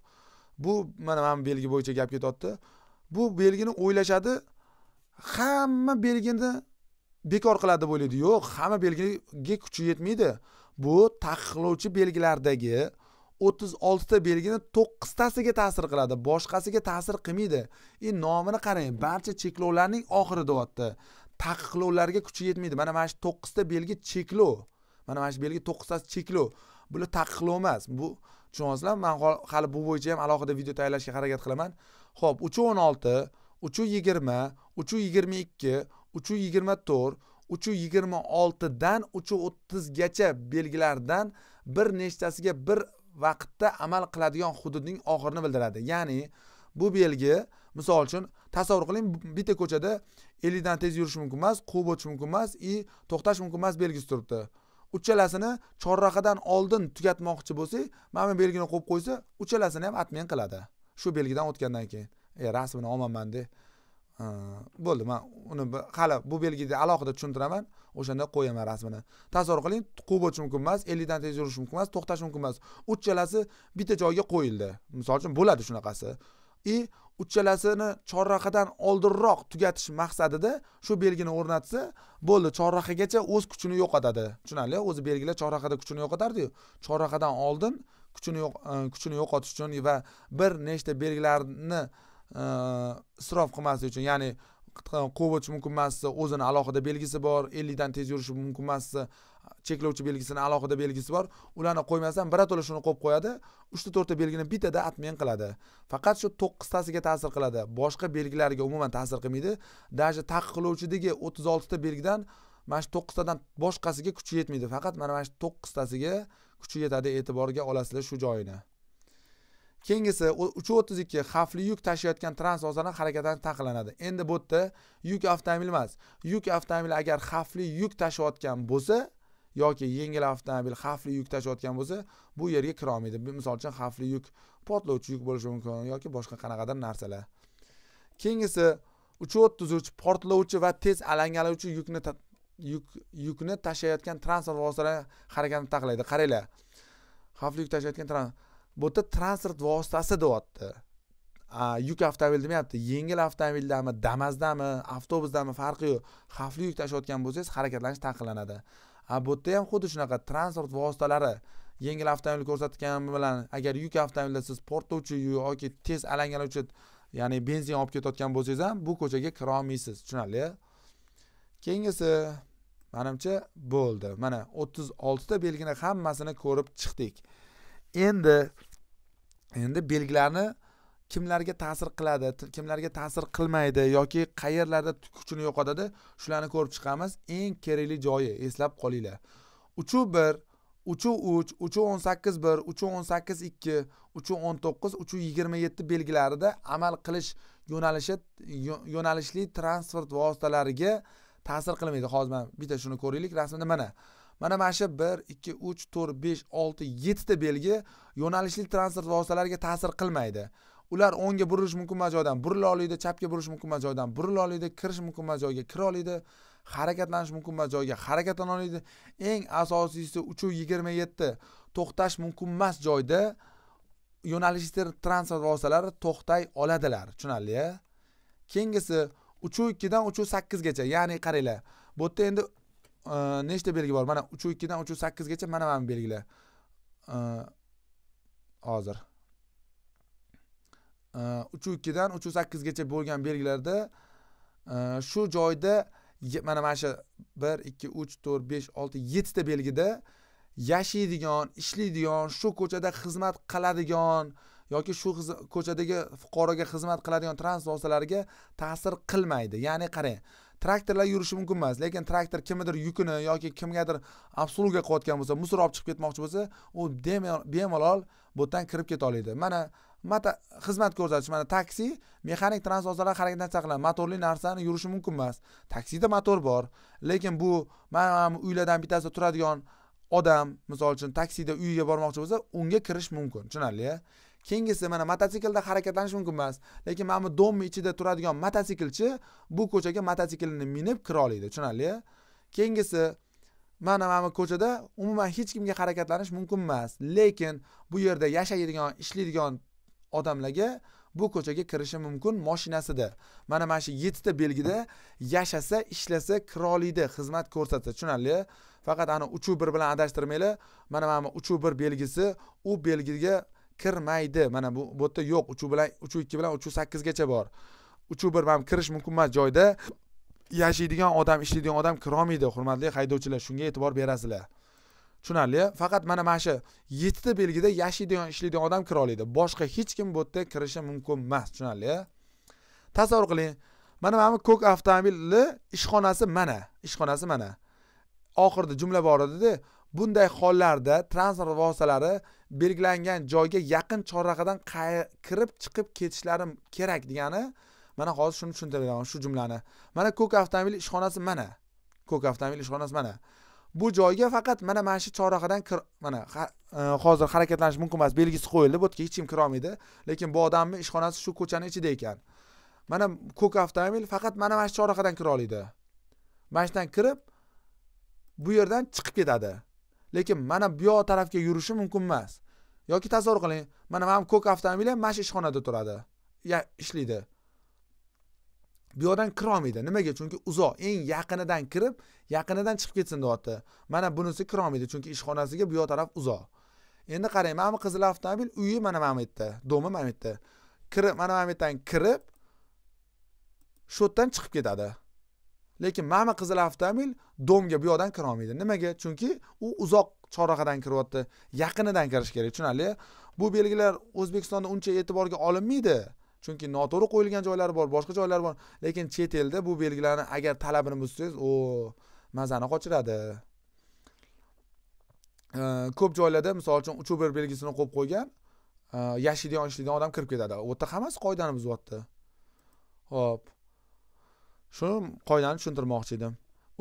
bu mana mana belgi bo'yicha gap ketyapti bu belgini o'ylashadi hamma belgini bekor qiladi deb o'ylaydi yo'q hamma belgiga kuchi yetmaydi bu taqiqlovchi belgilardagi o'ttiz oltita belgini to'qqiztasiga ta'sir qiladi boshqasiga ta'sir qilmaydi e nomini qarang barcha cheklovlarning oxiri deyapti taqiqlovlarga kuchi yetmaydi mana mana shu to'qqizta belgi cheklov mana mana shu belgi to'qqiztasi cheklov bular taqiqlov emas bu tushunyapsizlarmi man hali bu bo'yicha ham alohida video tayyorlashga harakat qilaman ho'p uch o'n olti uchu yigirma uchu yigirma ikki uchu yigirma to'rt uchu yigirma oltidan uchu o'ttizgacha belgilardan bir nechtasiga bir vaqtda amal qiladigan hududning oxirini bildiradi ya'ni bu belgi misol uchun tasavvur qiling bitta ko'chada ellikdan tez yurish mumkin emas quvib o'tish mumkin emas и to'xtash mumkin emas belgisi turibdi uchalasini chorrahadan oldin tugatmoqchi bo'lsak mana bu belgini qo'yib qo'ysa uchalasini ham отмен qiladi shu belgidan o'tgandan keyin E, rasmini olmayman de bo'ldi man uni hali bu belgida alohida tushuntiraman o'shanda qo'yaman rasmini tasavvur qiling quvib o'tish mumkin emas ellikdan tez yurish mumkin emas to'xtash mumkin emas uchalasi bitta joyga qo'yildi misol uchun bo'ladi shunaqasi и uchalasini chorrahadan oldinroq tugatish maqsadida shu belgini o'rnatsa bo'ldi chorrahagacha o'z kuchini yo'qotadi tushunarli o'zi belgilar chorrahada kuchini yo'qotardiyu chorrahadan oldin kuchini e, kuchini yo'qotish uchun va bir nechta belgilarni isrof э, qilmaslik uchun ya'ni quvib o'tish mumkin emasdi o'zini alohida belgisi bor ellikdan tez yurishi mumkin emasdi cheklovchi belgisini alohida belgisi bor ularni qo'ymasdan birato'la shuni qo'yib qo'yadi uchta to'rtta belgini bittada atmen qiladi faqat shu to'qqiztasiga ta'sir qiladi boshqa belgilarga umuman ta'sir qilmaydi даже taqiqlovchidagi o'ttiz oltita belgidan mana shu to'qqiztadan boshqasiga kuchi yetmaydi faqat mana mana shu to'qqiztasiga kuchi yetadi e'tiborga olasizlar shu joyini keyingisi uch o'ttiz ikki xavfli yuk tashiyotgan transozalar harakatdan taqiqlanadi endi bu yerda yuk avtomobil emas yuk avtomobil agar xavfli yuk tashiyotgan bo'lsa yoki yengil avtomobil xavfli yuk tashiyotgan bo'lsa bu yerga kira olmaydi misol uchun xavfli yuk portlovchi yuk bo'lishi mumkin yoki boshqa qanaqadir narsalar keyingisi uch o'ttiz uch portlovchi va tez alangalovchi yukni yuk yukni tashlayotgan transport vositalari harakatini taqlaydi qaranglar xavfli yuk tashlayotgan transport bu yerda transport vositasi deyapti yuk avtomobil demayapti yengil avtomobildami damazdami avtobusdami farqi yo'q xavfli yuk tashiyotgan bo'lsangiz harakatlanish taqiqlanadi bu yerda ham xuddi shunaqa transport vositalari yengil avtomobil ko'rsatgan bilan agar yuk avtomobilda siz portlovchi yoki tez alangalovchi ya'ni benzin olib ketayotgan bo'lsangiz ham bu ko'chaga kira olmaysiz tushunarli keyingisi manimcha bo'ldi mana o'ttiz oltita belgini hammasini ko'rib chiqdik endi endi belgilarni kimlarga ta'sir qiladi kimlarga ta'sir qilmaydi yoki qayerlarda kuchini yo'qotadi shularni ko'rib chiqamiz eng kerakli joyi eslab qolinglar uchu bir uchu uch uchu o'n sakkiz bir uchu o'n sakkiz ikki uchu o'n to'qqiz uchu yigirma yetti belgilarida amal qilish yo'nalishi yo'nalishli transport vositalariga ta'sir qilmaydi hozir mana bitta shuni ko'raylik rasmida mana mana mana shu bir ikki uch to'rt besh olti yettita belgi yo'nalishli transport vositalariga ta'sir qilmaydi ular o'ngga burilish bo'lgan joydan burila oladi chapga mumkin bo'lgan joydan burila oladi kirish bo'lgan joyga kira oladi harakatlanish muhimman joyga harakatlana oladi eng asosiysi uchuv yigirma yetti to'xtash mumkinmas joyda yo'nalishli transport vositalari to'xtay oladilar tushunarli keyingisi uchuv ikkidan uchuv sakkizgacha ya'ni qaranglar bu yerda endi nechta belgi bor mana uch ikkidan uch sakkizgacha mana mana bu belgilar hozir uch ikkidan uch sakkizgacha bo'lgan belgilarda shu joyda mana mana shu bir ikki uch to'rt besh olti yettita belgida yashaydigan ishlaydigan shu ko'chada xizmat qiladigan yoki shu ko'chadagi fuqaroga xizmat qiladigan transport vositalariga ta'sir qilmaydi ya'ni qarang traktorlar yurishi mumkin emas lekin traktor kimnidir yukini yoki kimgadir обслуга qilayotgan bo'lsa musor olib chiqib ketmoqchi bo'lsa u bemalol bu yerdan kirib keta oladi mana mata xizmat ko'rsatish mana taksi mexanik transportlar harakatdan saqlan motorli narsani yurishi mumkin emas taksida motor bor lekin bu man uylardan bittasida turadigan odam misol uchun taksida uyiga bormoqchi bo'lsa unga kirish mumkin tushunarli keyingisi mana mototsiklda harakatlanish mumkin emas lekin mana bu domni ichida turadigan mototsiklchi bu ko'chaga mototsiklini minib kira oladi tushunarli keyingisi mana mana bu ko'chada umuman hech kimga harakatlanish mumkin emas lekin bu yerda yashaydigan ishlaydigan odamlarga bu ko'chaga kirishi mumkin mashinasida mana mana shu yettita belgida yashasa ishlasa kira oladi xizmat ko'rsatsa tushunarli faqat ana uchu bir bilan adashtirmanglar mana mana uchu bir belgisi u belgiga kirmaydi mana bu bu yerda yo'q uchu bilan uchu ikki bilan uchu sakkizgacha bor uchu bir mana kirish mumkin emas joyda yashaydigan odam ishlaydigan odam kirolmaydi hurmatli haydovchilar shunga e'tibor berasizlar tushunarli faqat mana mana shu yettita belgida yashaydigan ishlaydigan odam kira oladi boshqa hech kim bu yerda kirishi mumkin emas tushunarli tasavvur qiling mana mana bu ko'k avtomobilni ishxonasi mana ishxonasi mana oxirida jumla bor edida bunday hollarda transport vositalari belgilangan joyga yaqin chorrahadan kirib chiqib ketishlari kerak degani mana hozir shuni tushuntiryapman shu jumlani mana ko'k avtomobil ishxonasi mana ko'k avtomobil ishxonasi mana bu joyga faqat mana mana shu chorrahadan kir mana e, hozir harakatlanish mumkin emas belgisi qo'yildi bu yerga hech kim kirolmaydi lekin bu odamni ishxonasi shu ko'chani ichida ekan mana ko'k avtomobil faqat mana mana shu chorrahadan kira oladi mana shundan kirib bu yerdan chiqib ketadi lekin mana bu yoq tarafga yurishi mumkin emas yoki tasavvur qiling mana mana bu ko'k avtomobil ham mana shu ishxonada turadi ya ishlaydi bu yoqdan olmaydi nimaga chunki uzoq eng yaqinidan kirib yaqinidan chiqib ketsin deyapti mana bunisi kira olmaydi chunki ishxonasiga bu yoq taraf uzoq endi qarang mana bu qizil avtomobil uyi mana mana bu yerda domi mana bu yerda kirib mana mana bu yerdan kirib shu yerdan chiqib ketadi lekin mama qizil avtomobil domga bu yoqdan kira olmaydi nimaga chunki u uzoq chorrahadan kiryapti yaqinidan kirish kerak tushunarli bu belgilar o'zbekistonda uncha e'tiborga olinmaydi chunki noto'g'ri qo'yilgan joylari bor boshqa joylari bor lekin chet elda bu belgilarni agar talabini buzsangiz u mazani qochiradi ko'p joylarda misol uchun uch uber belgisini qo'yib qo'ygan e, yashiydigan ishlaydigan odam kirib ketadi u yerda hammasi qoidani buzyapti ho'p shu qoidani tushuntirmoqchi edim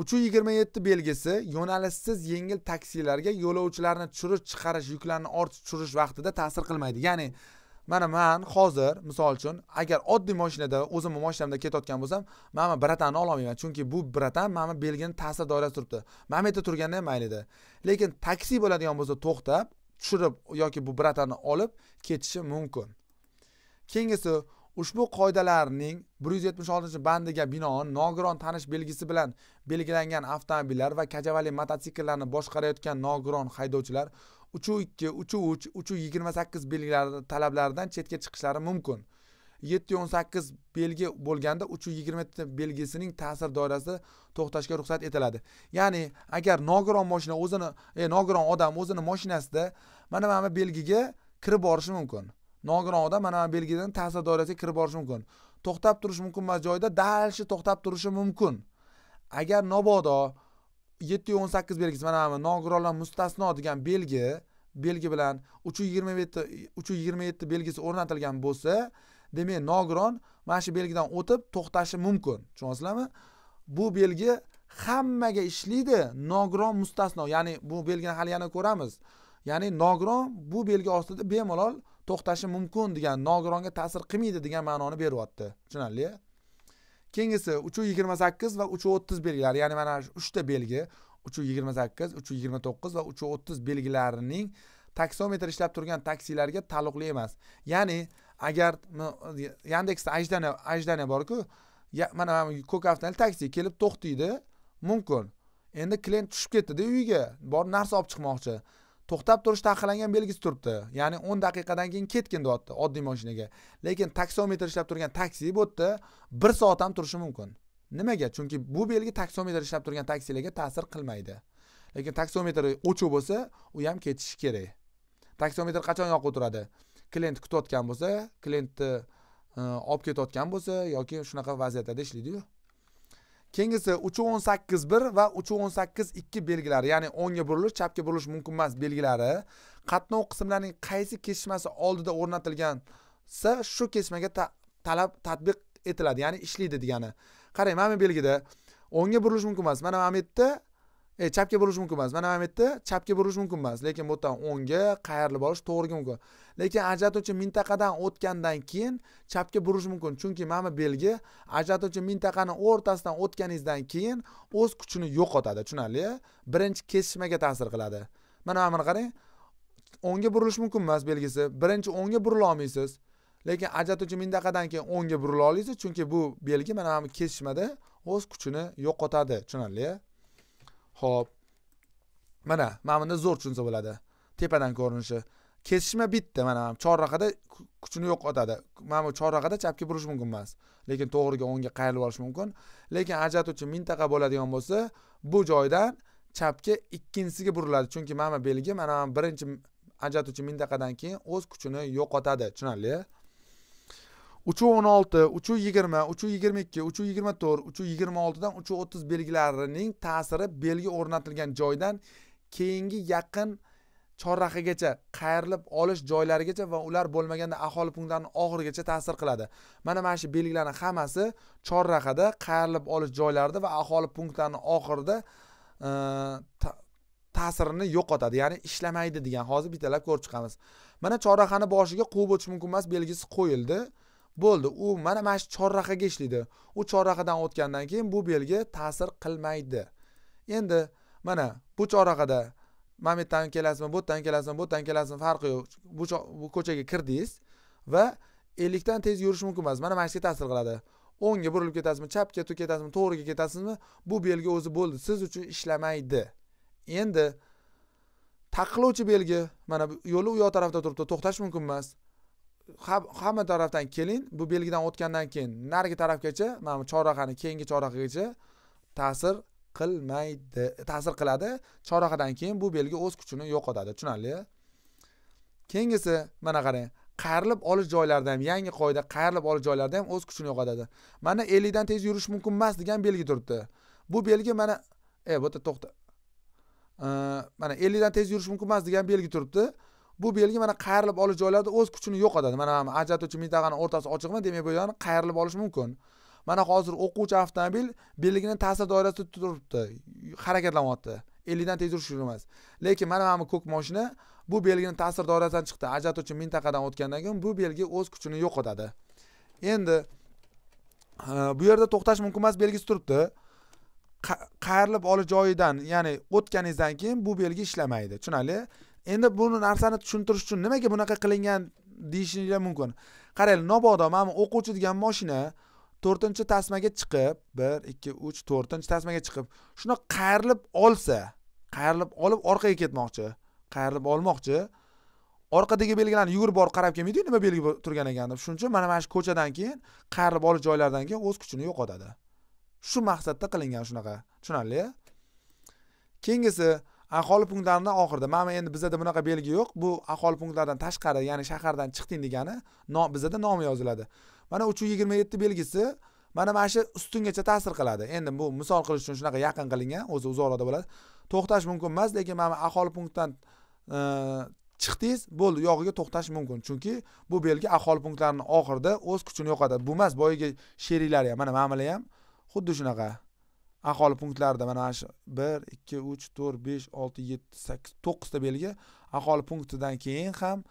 uch yuz yigirma yetti belgisi yo'nalishsiz yengil taksilarga yo'lovchilarni tushirish chiqarish yuklarni ortib tushirish vaqtida ta'sir qilmaydi ya'ni mana man hozir misol uchun agar oddiy mashinada o'zimni mashinamda ketayotgan bo'lsam mana bratanni ololmayman chunki bu bratan mana belgini ta'sir doirasida turibdi mana bu yerda turganda ham mayli edi lekin taksi bo'ladigan bo'lsa to'xtab tushirib yoki bu bratanni olib ketishi mumkin keyingisi ushbu qoidalarning 176 bandiga binoan nogiron tanish belgisi bilan belgilangan avtomobillar va kajavali mototsikllarni boshqarayotgan nogiron haydovchilar 302, yigirma sakkiz belgilari talablaridan chetga chiqishlari mumkin 718 belgi bo'lganda 320 belgisining ta'sir doirasida to'xtashga ruxsat etiladi ya'ni agar nogiron mashina o'zini e, nogiron odam o'zini mashinasida mana mana belgiga kirib borishi mumkin nogiron odam mana bu belgidan ta'sir doirasiga kirib borishi mumkin to'xtab turish mumkin emas joyda dalshi to'xtab turishi mumkin agar mabodo yetti yu o'n sakkiz belgisi mana bu nogironlar mustasno degan belgi belgi bilan uch yuz yigirma yetti uch yuz yigirma yetti belgisi o'rnatilgan bo'lsa demak nogiron mana shu belgidan o'tib to'xtashi mumkin tushunyapsizlarmi bu belgi hammaga ishlaydi nogiron mustasno ya'ni bu belgini hali yana ko'ramiz ya'ni nogiron bu belgi ostida bemalol to'xtashi mumkin degan nogironga ta'sir qilmaydi degan ma'noni beryapti tushunarli keyingisi yuz yigirma sakkiz va yuz o'ttiz belgilari ya'ni mana shu uchta belgi yuz yigirma sakkiz yuz yigirma to'qqiz va yuz o'ttiz belgilarining taksometr ishlab turgan taksilarga taalluqli emas ya'ni agar yandeksda ajdana ajdana borku mana ko'k avtomobil taksi kelib to'xtaydi mumkin endi klient tushib ketdida uyiga borib narsa olib chiqmoqchi to'xtab turish taqiqlangan belgisi turibdi ya'ni o'n daqiqadan keyin ketgin deyapti oddiy mashinaga lekin taksometr ishlab turgan taksi bu yerda bir soat ham turishi mumkin nimaga chunki bu belgi taksometr ishlab turgan taksilarga ta'sir qilmaydi lekin taksometr o'chuv bo'lsa u ham ketishi kerak taksometr qachon yoqib o'tiradi klient kutayotgan bo'lsa klientni e, olib ketayotgan bo'lsa yoki shunaqa vaziyatlarda ishlaydiyu keyingisi uch o'n sakkiz bir va uch o'n sakkiz ikki belgilari ya'ni o'ngga burilish chapga burilish mumkin emas belgilari qatnov qismlarining qaysi kesishmasi oldida o'rnatilgansa shu kesmaga talab tatbiq etiladi ya'ni ishlaydi degani qarang mana bu belgida o'ngga burilish mumkin emas mana mana bu yerda e, chapga burish mumkin emas mana mana bu yerda chapga burish mumkin emas lekin bu yerdan o'ngga qayrilib borish to'g'riga mumkin lekin ajratuvchi mintaqadan o'tgandan keyin chapga burish mumkin chunki mana bu belgi ajratuvchi mintaqani o'rtasidan o'tganingizdan keyin o'z kuchini yo'qotadi tushunarli e? birinchi kesishmaga ta'sir qiladi mana mana buni qarang o'ngga burilish mumkin emas belgisi birinchi o'ngga burila olmaysiz lekin ajratuvchi mintaqadan keyin o'ngga burila olasiz chunki bu belgi mana mana bu kesishmada o'z kuchini yo'qotadi tushunarli e? ho'p mana mana bunda zo'r tushunsa bo'ladi tepadan ko'rinishi kesishma bitta mana chorraqada kuchini yo'qotadi mana bu chorraqada chapga burish mumkin emas lekin to'g'riga o'ngga qayrilib olish mumkin lekin ajratuvchi mintaqa bo'ladigan bo'lsa bu joydan chapga ikkinchisiga buriladi chunki mana belgi mana birinchi ajratuvchi mintaqadan keyin o'z kuchini yo'qotadi tushunarli uchuv o'n olti uchuv yigirma uchuv yigirma ikki uchuv yigirma to'rt uchuv yigirma oltidan uchuv o'ttiz belgilarining ta'siri belgi o'rnatilgan joydan keyingi yaqin chorrahagacha qayrilib olish joylarigacha va ular bo'lmaganda aholi punktlarini oxirigacha ta'sir qiladi mana mana shu belgilarning hammasi chorrahada qayrilib olish joylarida va aholi punktlarini oxirida e, ta'sirini yo'qotadi ya'ni ishlamaydi degan hozir bittalab ko'rib chiqamiz mana chorrahani boshiga quvib o'tish mumkin emas belgisi qo'yildi bo'ldi u mana mana shu chorrahaga ishlaydi u chorrahadan o'tgandan keyin bu belgi ta'sir qilmaydi endi mana bu chorrahada mana bu yerdan kelasizmi bu yerdan kelasizmi bu yerdan kelasizmi farqi yo'q bu, bu ko'chaga kirdingiz va ellikdan tez yurish mumkin emas mana mana shuga ta'sir qiladi o'ngga burilib ketasizmi chapga ketasizmi to'g'riga ketasizmi bu belgi o'zi bo'ldi siz uchun ishlamaydi endi taqiqlovchi belgi mana yo'li u yoq tarafda turibdi to'xtash mumkin emas hamma tarafdan keling bu belgidan o'tgandan keyin narigi tarafgacha mana bu chorrahani keyingi chorrahagacha ta'sir qilmaydi ta'sir qiladi chorrahadan keyin bu belgi o'z kuchini yo'qotadi tushunarli keyingisi mana qarang qayrilib olish joylarida ham yangi qoida qayrilib olish joylarida ham o'z kuchini yo'qotadi mana ellikdan tez yurish mumkin emas degan belgi turibdi bu belgi mana e bu yerda to'xta e, mana ellikdan tez yurish mumkin emas degan belgi turibdi bu belgi mana qayrilib olish joylarida o'z kuchini yo'qotadi mana ajratuvchi mintaqani o'rtasi ochiqmi demak bu yerdan qayrilib olish mumkin mana hozir o'quvchi avtomobil belgini ta'sir doirasida turibdi harakatlanyapti ellikdan tez yurish emas lekin mana mana bu ko'k moshina bu belgini ta'sir doirasidan chiqdi ajratuvchi mintaqadan o'tgandan keyin bu belgi o'z kuchini yo'qotadi endi bu yerda to'xtash mumkin emas belgisi turibdi qayrilib olish joyidan ya'ni o'tganingizdan keyin bu belgi ishlamaydi tushunarli endi buni narsani tushuntirish uchun nimaga bunaqa qilingan deyishinglar mumkin qaranglar mabodo mana bu o'quvchi degan moshina to'rtinchi tasmaga chiqib bir ikki uch to'rtinchi tasmaga chiqib shunaqa qayrilib olsa qayrilib olib orqaga ketmoqchi qayrilib olmoqchi orqadagi belgilarni yugurib borib qarab kelmaydiyu nima belgi turgan ekan deb shuning uchun mana mana shu ko'chadan keyin qayrilib olish joylaridan keyin o'z kuchini yo'qotadi shu maqsadda qilingan shunaqa tushunarli keyingisi aholi punktlaridan oxirida mana endi bizada bunaqa belgi yo'q bu aholi punktlaridan tashqari ya'ni shahardan chiqding degani bizada nomi yoziladi mana uch yigirma yetti belgisi mana mana shu ustungacha ta'sir qiladi endi bu misol qilish uchun shunaqa yaqin qilingan o'zi uzoqroqda bo'ladi to'xtash mumkin emas lekin mana aholi punktdan e, chiqdingiz bo'ldi u yog'iga to'xtash mumkin chunki bu belgi aholi punktlarini oxirida o'z kuchini yo'qotadi bu emas boyagi sheriklari ham mana mana bular ham xuddi shunaqa aholi punktlarida mana shu bir ikki uch to'rt besh olti yetti sakkiz to'qqizta belgi aholi punktidan keyin ham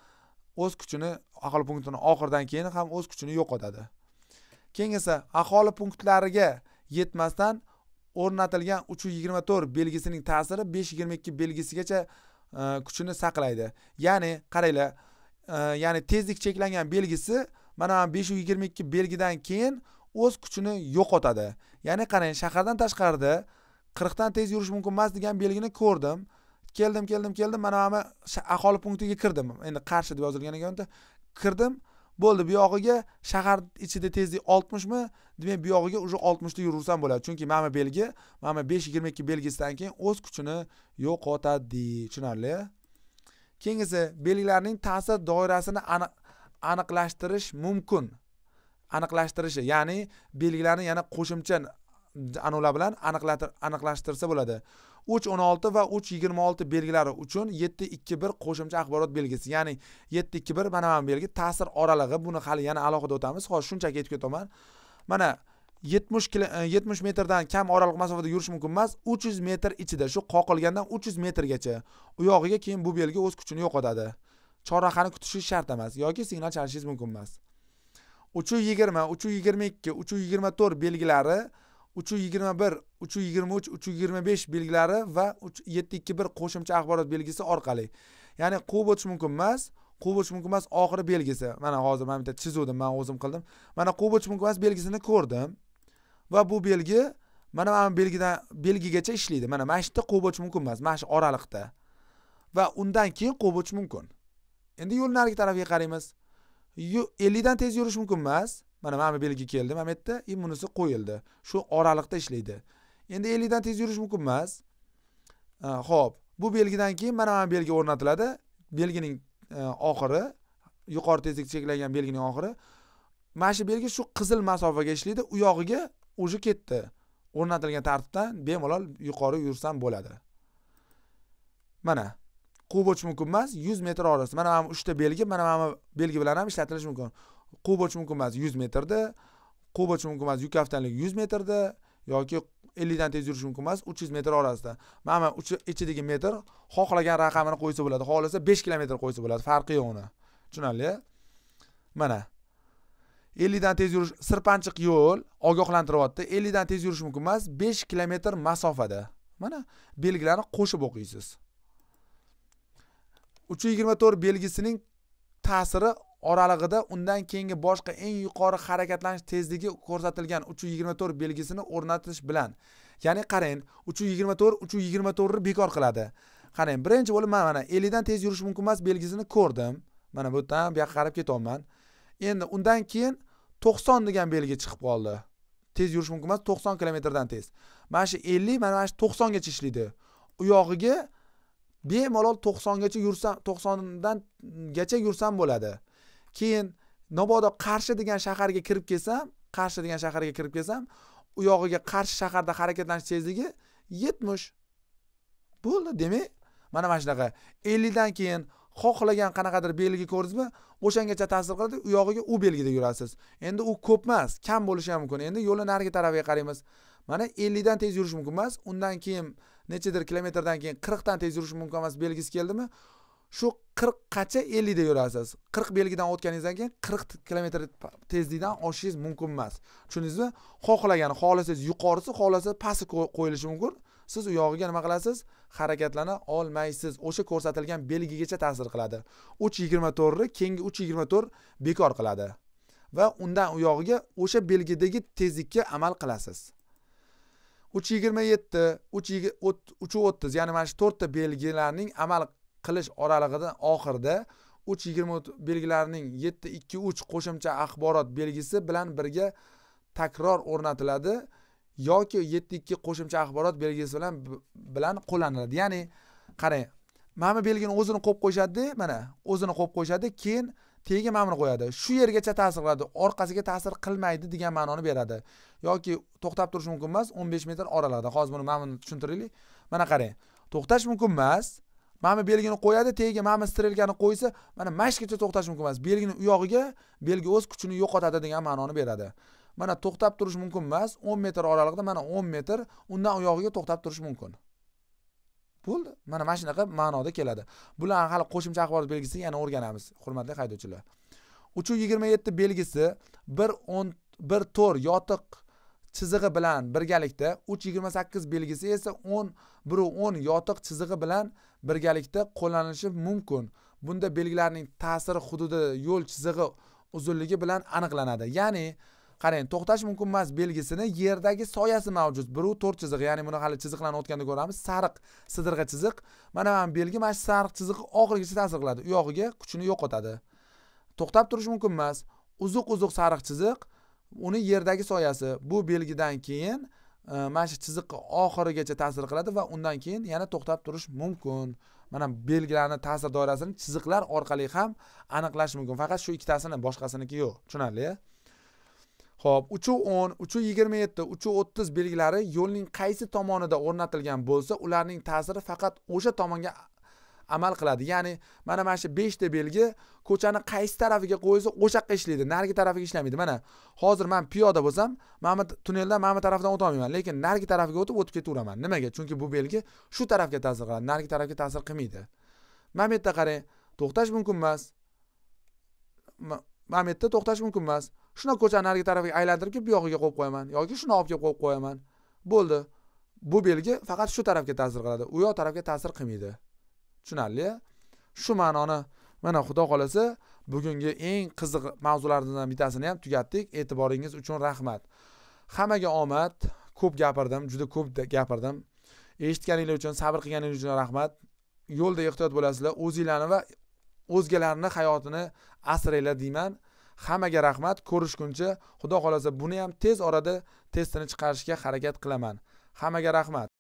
o'z kuchini aholi punktini oxiridan keyin ham o'z kuchini yo'qotadi keyin esa aholi punktlariga yetmasdan o'rnatilgan uch yigirma to'rt belgisining ta'siri besh yigirma ikki belgisigacha e, kuchini saqlaydi ya'ni qaranglar e, ya'ni tezlik cheklangan belgisi mana besh yuz yigirma ikki belgidan keyin o'z kuchini yo'qotadi ya'ni qarang shahardan tashqarida qirqdan tez yurish mumkin emas degan belgini ko'rdim keldim keldim keldim mana mana aholi punktiga kirdim endi qarshi deb yozilgan ekan unda kirdim bo'ldi bu yog'iga shahar ichida tezlik oltmishmi demak bu yog'iga уже oltmishda yuraversam bo'ladi chunki mana bu belgi mana besh yigirma ikki belgisidan keyin o'z kuchini yo'qotadi tushunarli keyingisi belgilarning ta'sir doirasini aniqlashtirish mumkin aniqlashtirishi ya'ni belgilarni yana qo'shimcha anular bilan aniqlashtirsa bo'ladi uch o'n olti va uch yigirma olti belgilari uchun yetti ikki bir qo'shimcha axborot belgisi ya'ni yetti ikki bir mana bu belgi ta'sir oralig'i buni hali yana alohida o'tamiz hozir shunchaki aytib ketaman mana yetmish e, yetmish metrdan kam oraliq masofada yurish mumkin emas uch yuz metr ichida shu qoqilgandan uch yuz metrgacha u yog'iga keyin bu belgi o'z kuchini yo'qotadi chorrahani kutishingiz shart emas yoki signal chalishingiz mumkin emas uch yigirma uch yigirma ikki uch yigirma to'rt belgilari uch yigirma bir uch yigirma uch uch yigirma besh belgilari va uch yetti ikki bir qo'shimcha axborot belgisi orqali ya'ni quvib o'tish mumkin emas quvib o'tish mumkin emas oxiri belgisi mana hozir mana bitta chizuvdim man o'zim qildim mana quvib o'tish mumkin emas belgisini ko'rdim va bu belgi mana mana belgidan belgigacha ishlaydi mana mana shu yerda quvib o'tish mumkin emas mana shu oraliqda va undan keyin quvib o'tish mumkin endi yo'l narigi tarafiga qaraymiz dan tez yurish mumkin emas mana mana belgi keldi mana bu yerda immunisi bunisi qo'yildi shu oraliqda ishlaydi endi 50 dan tez yurish mumkin emas Xo'p, bu belgidan keyin mana mana belgi o'rnatiladi belgining e, oxiri yuqori tezlik cheklangan belgining oxiri mana shu belgi shu qizil masofaga ishlaydi u yog'iga o'zi ketdi o'rnatilgan tartibdan bemalol yuqori yursam bo'ladi mana quvib o'tish mumkin emas yuz metr orasida mana mana bu uchta belgi mana mana bu belgi bilan ham ishlatilishi mumkin quvib o'tish mumkin emas yuz metrda quvib o'tish mumkin emas yuk kaftanlik yuz metrda yoki ellikdan tez yurish mumkin emas uch yuz metr orasida mana ichidagi metr xohlagan raqamini qo'ysa bo'ladi xohlasa besh kilometr qo'ysa bo'ladi farqi yo'q uni tushunarli mana ellikdan tez yurish sirpanchiq yo'l ogohlantiryapti ellikdan tez yurish mumkin emas besh kilometr masofada mana belgilarni qo'shib o'qiysiz 324 belgisining ta'siri oralig'ida undan keyingi boshqa eng yuqori harakatlanish tezligi ko'rsatilgan 324 belgisini o'rnatish bilan ya'ni qarang 324 324 ni bekor qiladi qarang birinchi bo'lib man mana 50 dan tez yurish mumkin emas belgisini ko'rdim mana bu yerdan bu yoqqa qarab ketyapman endi undan keyin 90 degan belgi chiqib qoldi tez yurish mumkin emas 90 kilometrdan tez mana shu 50 mana shu 90 gacha ishlaydi u bemalol to'qsongacha yursam to'qsondangacha yursam bo'ladi keyin mabodo qarshi degan shaharga kirib kelsam qarshi degan shaharga kirib kelsam u yog'iga qarshi shaharda harakatlanish tezligi yetmish bo'ldi demak mana mana shunaqa ellikdan keyin xohlagan qanaqadir belgi ko'rdingizmi o'shangacha ta'sir qiladi u yog'iga u belgida yurasiz endi u ko'p emas kam bo'lishi ham mumkin endi yo'lni narigi tarafiga qaraymiz mana ellikdan tez yurish mumkin emas undan keyin nechadir kilometrdan keyin qirqdan tez yurish mumkin emas belgisi keldimi shu qirqqacha ellikda yurasiz qirq belgidan o'tganingizdan keyin qirq kilometr tezlikdan oshishingiz mumkin emas tushundingizmi xohlagani xohlasangiz yuqorisi xohlasangiz pasti qo'yilishi mumkin siz u yog'iga nima qilasiz harakatlana olmaysiz o'sha ko'rsatilgan belgigacha ta'sir qiladi uch yigirma to'rtni keyingi uch yigirma to'rt bekor qiladi va undan u yog'iga o'sha belgidagi tezlikka amal qilasiz uch yigirma yetti uch o'ttiz ya'ni mana shu to'rtta belgilarning amal qilish oralig'ida oxirida uch yigirma 7.2.3 yetti ikki uch qo'shimcha axborot belgisi bilan birga takror o'rnatiladi yoki yetti ikki qo'shimcha axborot belgisi bilan bilan qo'llaniladi ya'ni qarang mana bu belgini o'zini qo'yib qo'yishadida mana o'zini qo'yib qo'yishadi keyin tegi ma'noni qo'yadi shu yergacha ta'sir qiladi orqasiga ta'sir qilmaydi degan ma'noni beradi yoki to'xtab turish mumkin emas o'n besh metr oralig'ida hozir buni mana buni tushuntiraylik mana qarang to'xtash mumkin emas mana bu belgini qo'yadi tagiga mana bu strelkani qo'ysa mana mashgacha to'xtash mumkin emas belgini u yog'iga belgi o'z kuchini yo'qotadi degan ma'noni beradi mana to'xtab turish mumkin emas o'n metr oralig'ida mana o'n metr undan u yog'iga to'xtab turish mumkin bo'ldi mana mana shunaqa ma'noda keladi bularni hali qo'shimcha axborot belgisi yana o'rganamiz hurmatli haydovchilar 327 yigirma yetti belgisi bir o'n bir to'r yotiq chizig'i bilan birgalikda uch yigirma sakkiz belgisi esa o'n biru o'n yotiq chizig'i bilan birgalikda qo'llanilishi mumkin bunda belgilarning ta'siri hududi yo'l chizig'i uzunligi bilan aniqlanadi ya'ni qarang to'xtash mumkin emas belgisini yerdagi soyasi mavjud biruv to'rt chiziq ya'ni buni hali chiziqlarni o'tganda ko'ramiz sariq sidirg'i chiziq mana bu belgi mana shu sariq chiziq oxirigacha ta'sir qiladi u yog'iga kuchini yo'qotadi to'xtab turish mumkin emas uzuq uzuq sariq chiziq uni yerdagi soyasi bu belgidan keyin e, mana shu chiziqqa oxirigacha ta'sir qiladi va undan keyin yana to'xtab turish mumkin mana belgilarni ta'sir doirasini chiziqlar orqali ham aniqlash mumkin faqat shu ikkitasini boshqasiniki yo'q tushunarli Xo'p, uchu 10, uchu 27, uchu 30 belgilari yo'lning qaysi tomonida o'rnatilgan bo'lsa, ularning ta'siri faqat o'sha tomonga amal qiladi. Ya'ni mana mana shu 5 ta belgi ko'chani qaysi tarafiga qo'ysa, o'sha yoqqa ishlaydi, narigi tarafiga ishlamaydi. Mana hozir men piyoda bo'lsam, mana bu tunneldan mana bu tarafdan o'ta olmayman, lekin narigi tarafiga o'tib o'tib ketaveraman. Nimaga? Chunki bu belgi shu tarafga ta'sir qiladi, narigi tarafga ta'sir qilmaydi. Mana bu yerda qarang, to'xtash mumkin emas. Mana bu yerda to'xtash mumkin emas. shuna ko'chani narigi tarafiga aylantirib kelib bu yog'iga qo'yib qo'yaman yoki shuni olib kelib qo'yib qo'yaman bo'ldi bu belgi faqat shu tarafga ta'sir qiladi u yoq tarafga ta'sir qilmaydi tushunarli shu ma'noni mana xudo xohlasa bugungi eng qiziq mavzulardan bittasini ham tugatdik e'tiboringiz uchun rahmat hammaga omad ko'p gapirdim juda ko'p gapirdim eshitganinglar uchun sabr qilganingiz uchun rahmat yo'lda ehtiyot bo'lasizlar o'zinglarni va o'zgalarni hayotini asranglar deyman hammaga rahmat ko'rishguncha xudo xohlasa buni ham tez orada testini chiqarishga harakat qilaman hammaga rahmat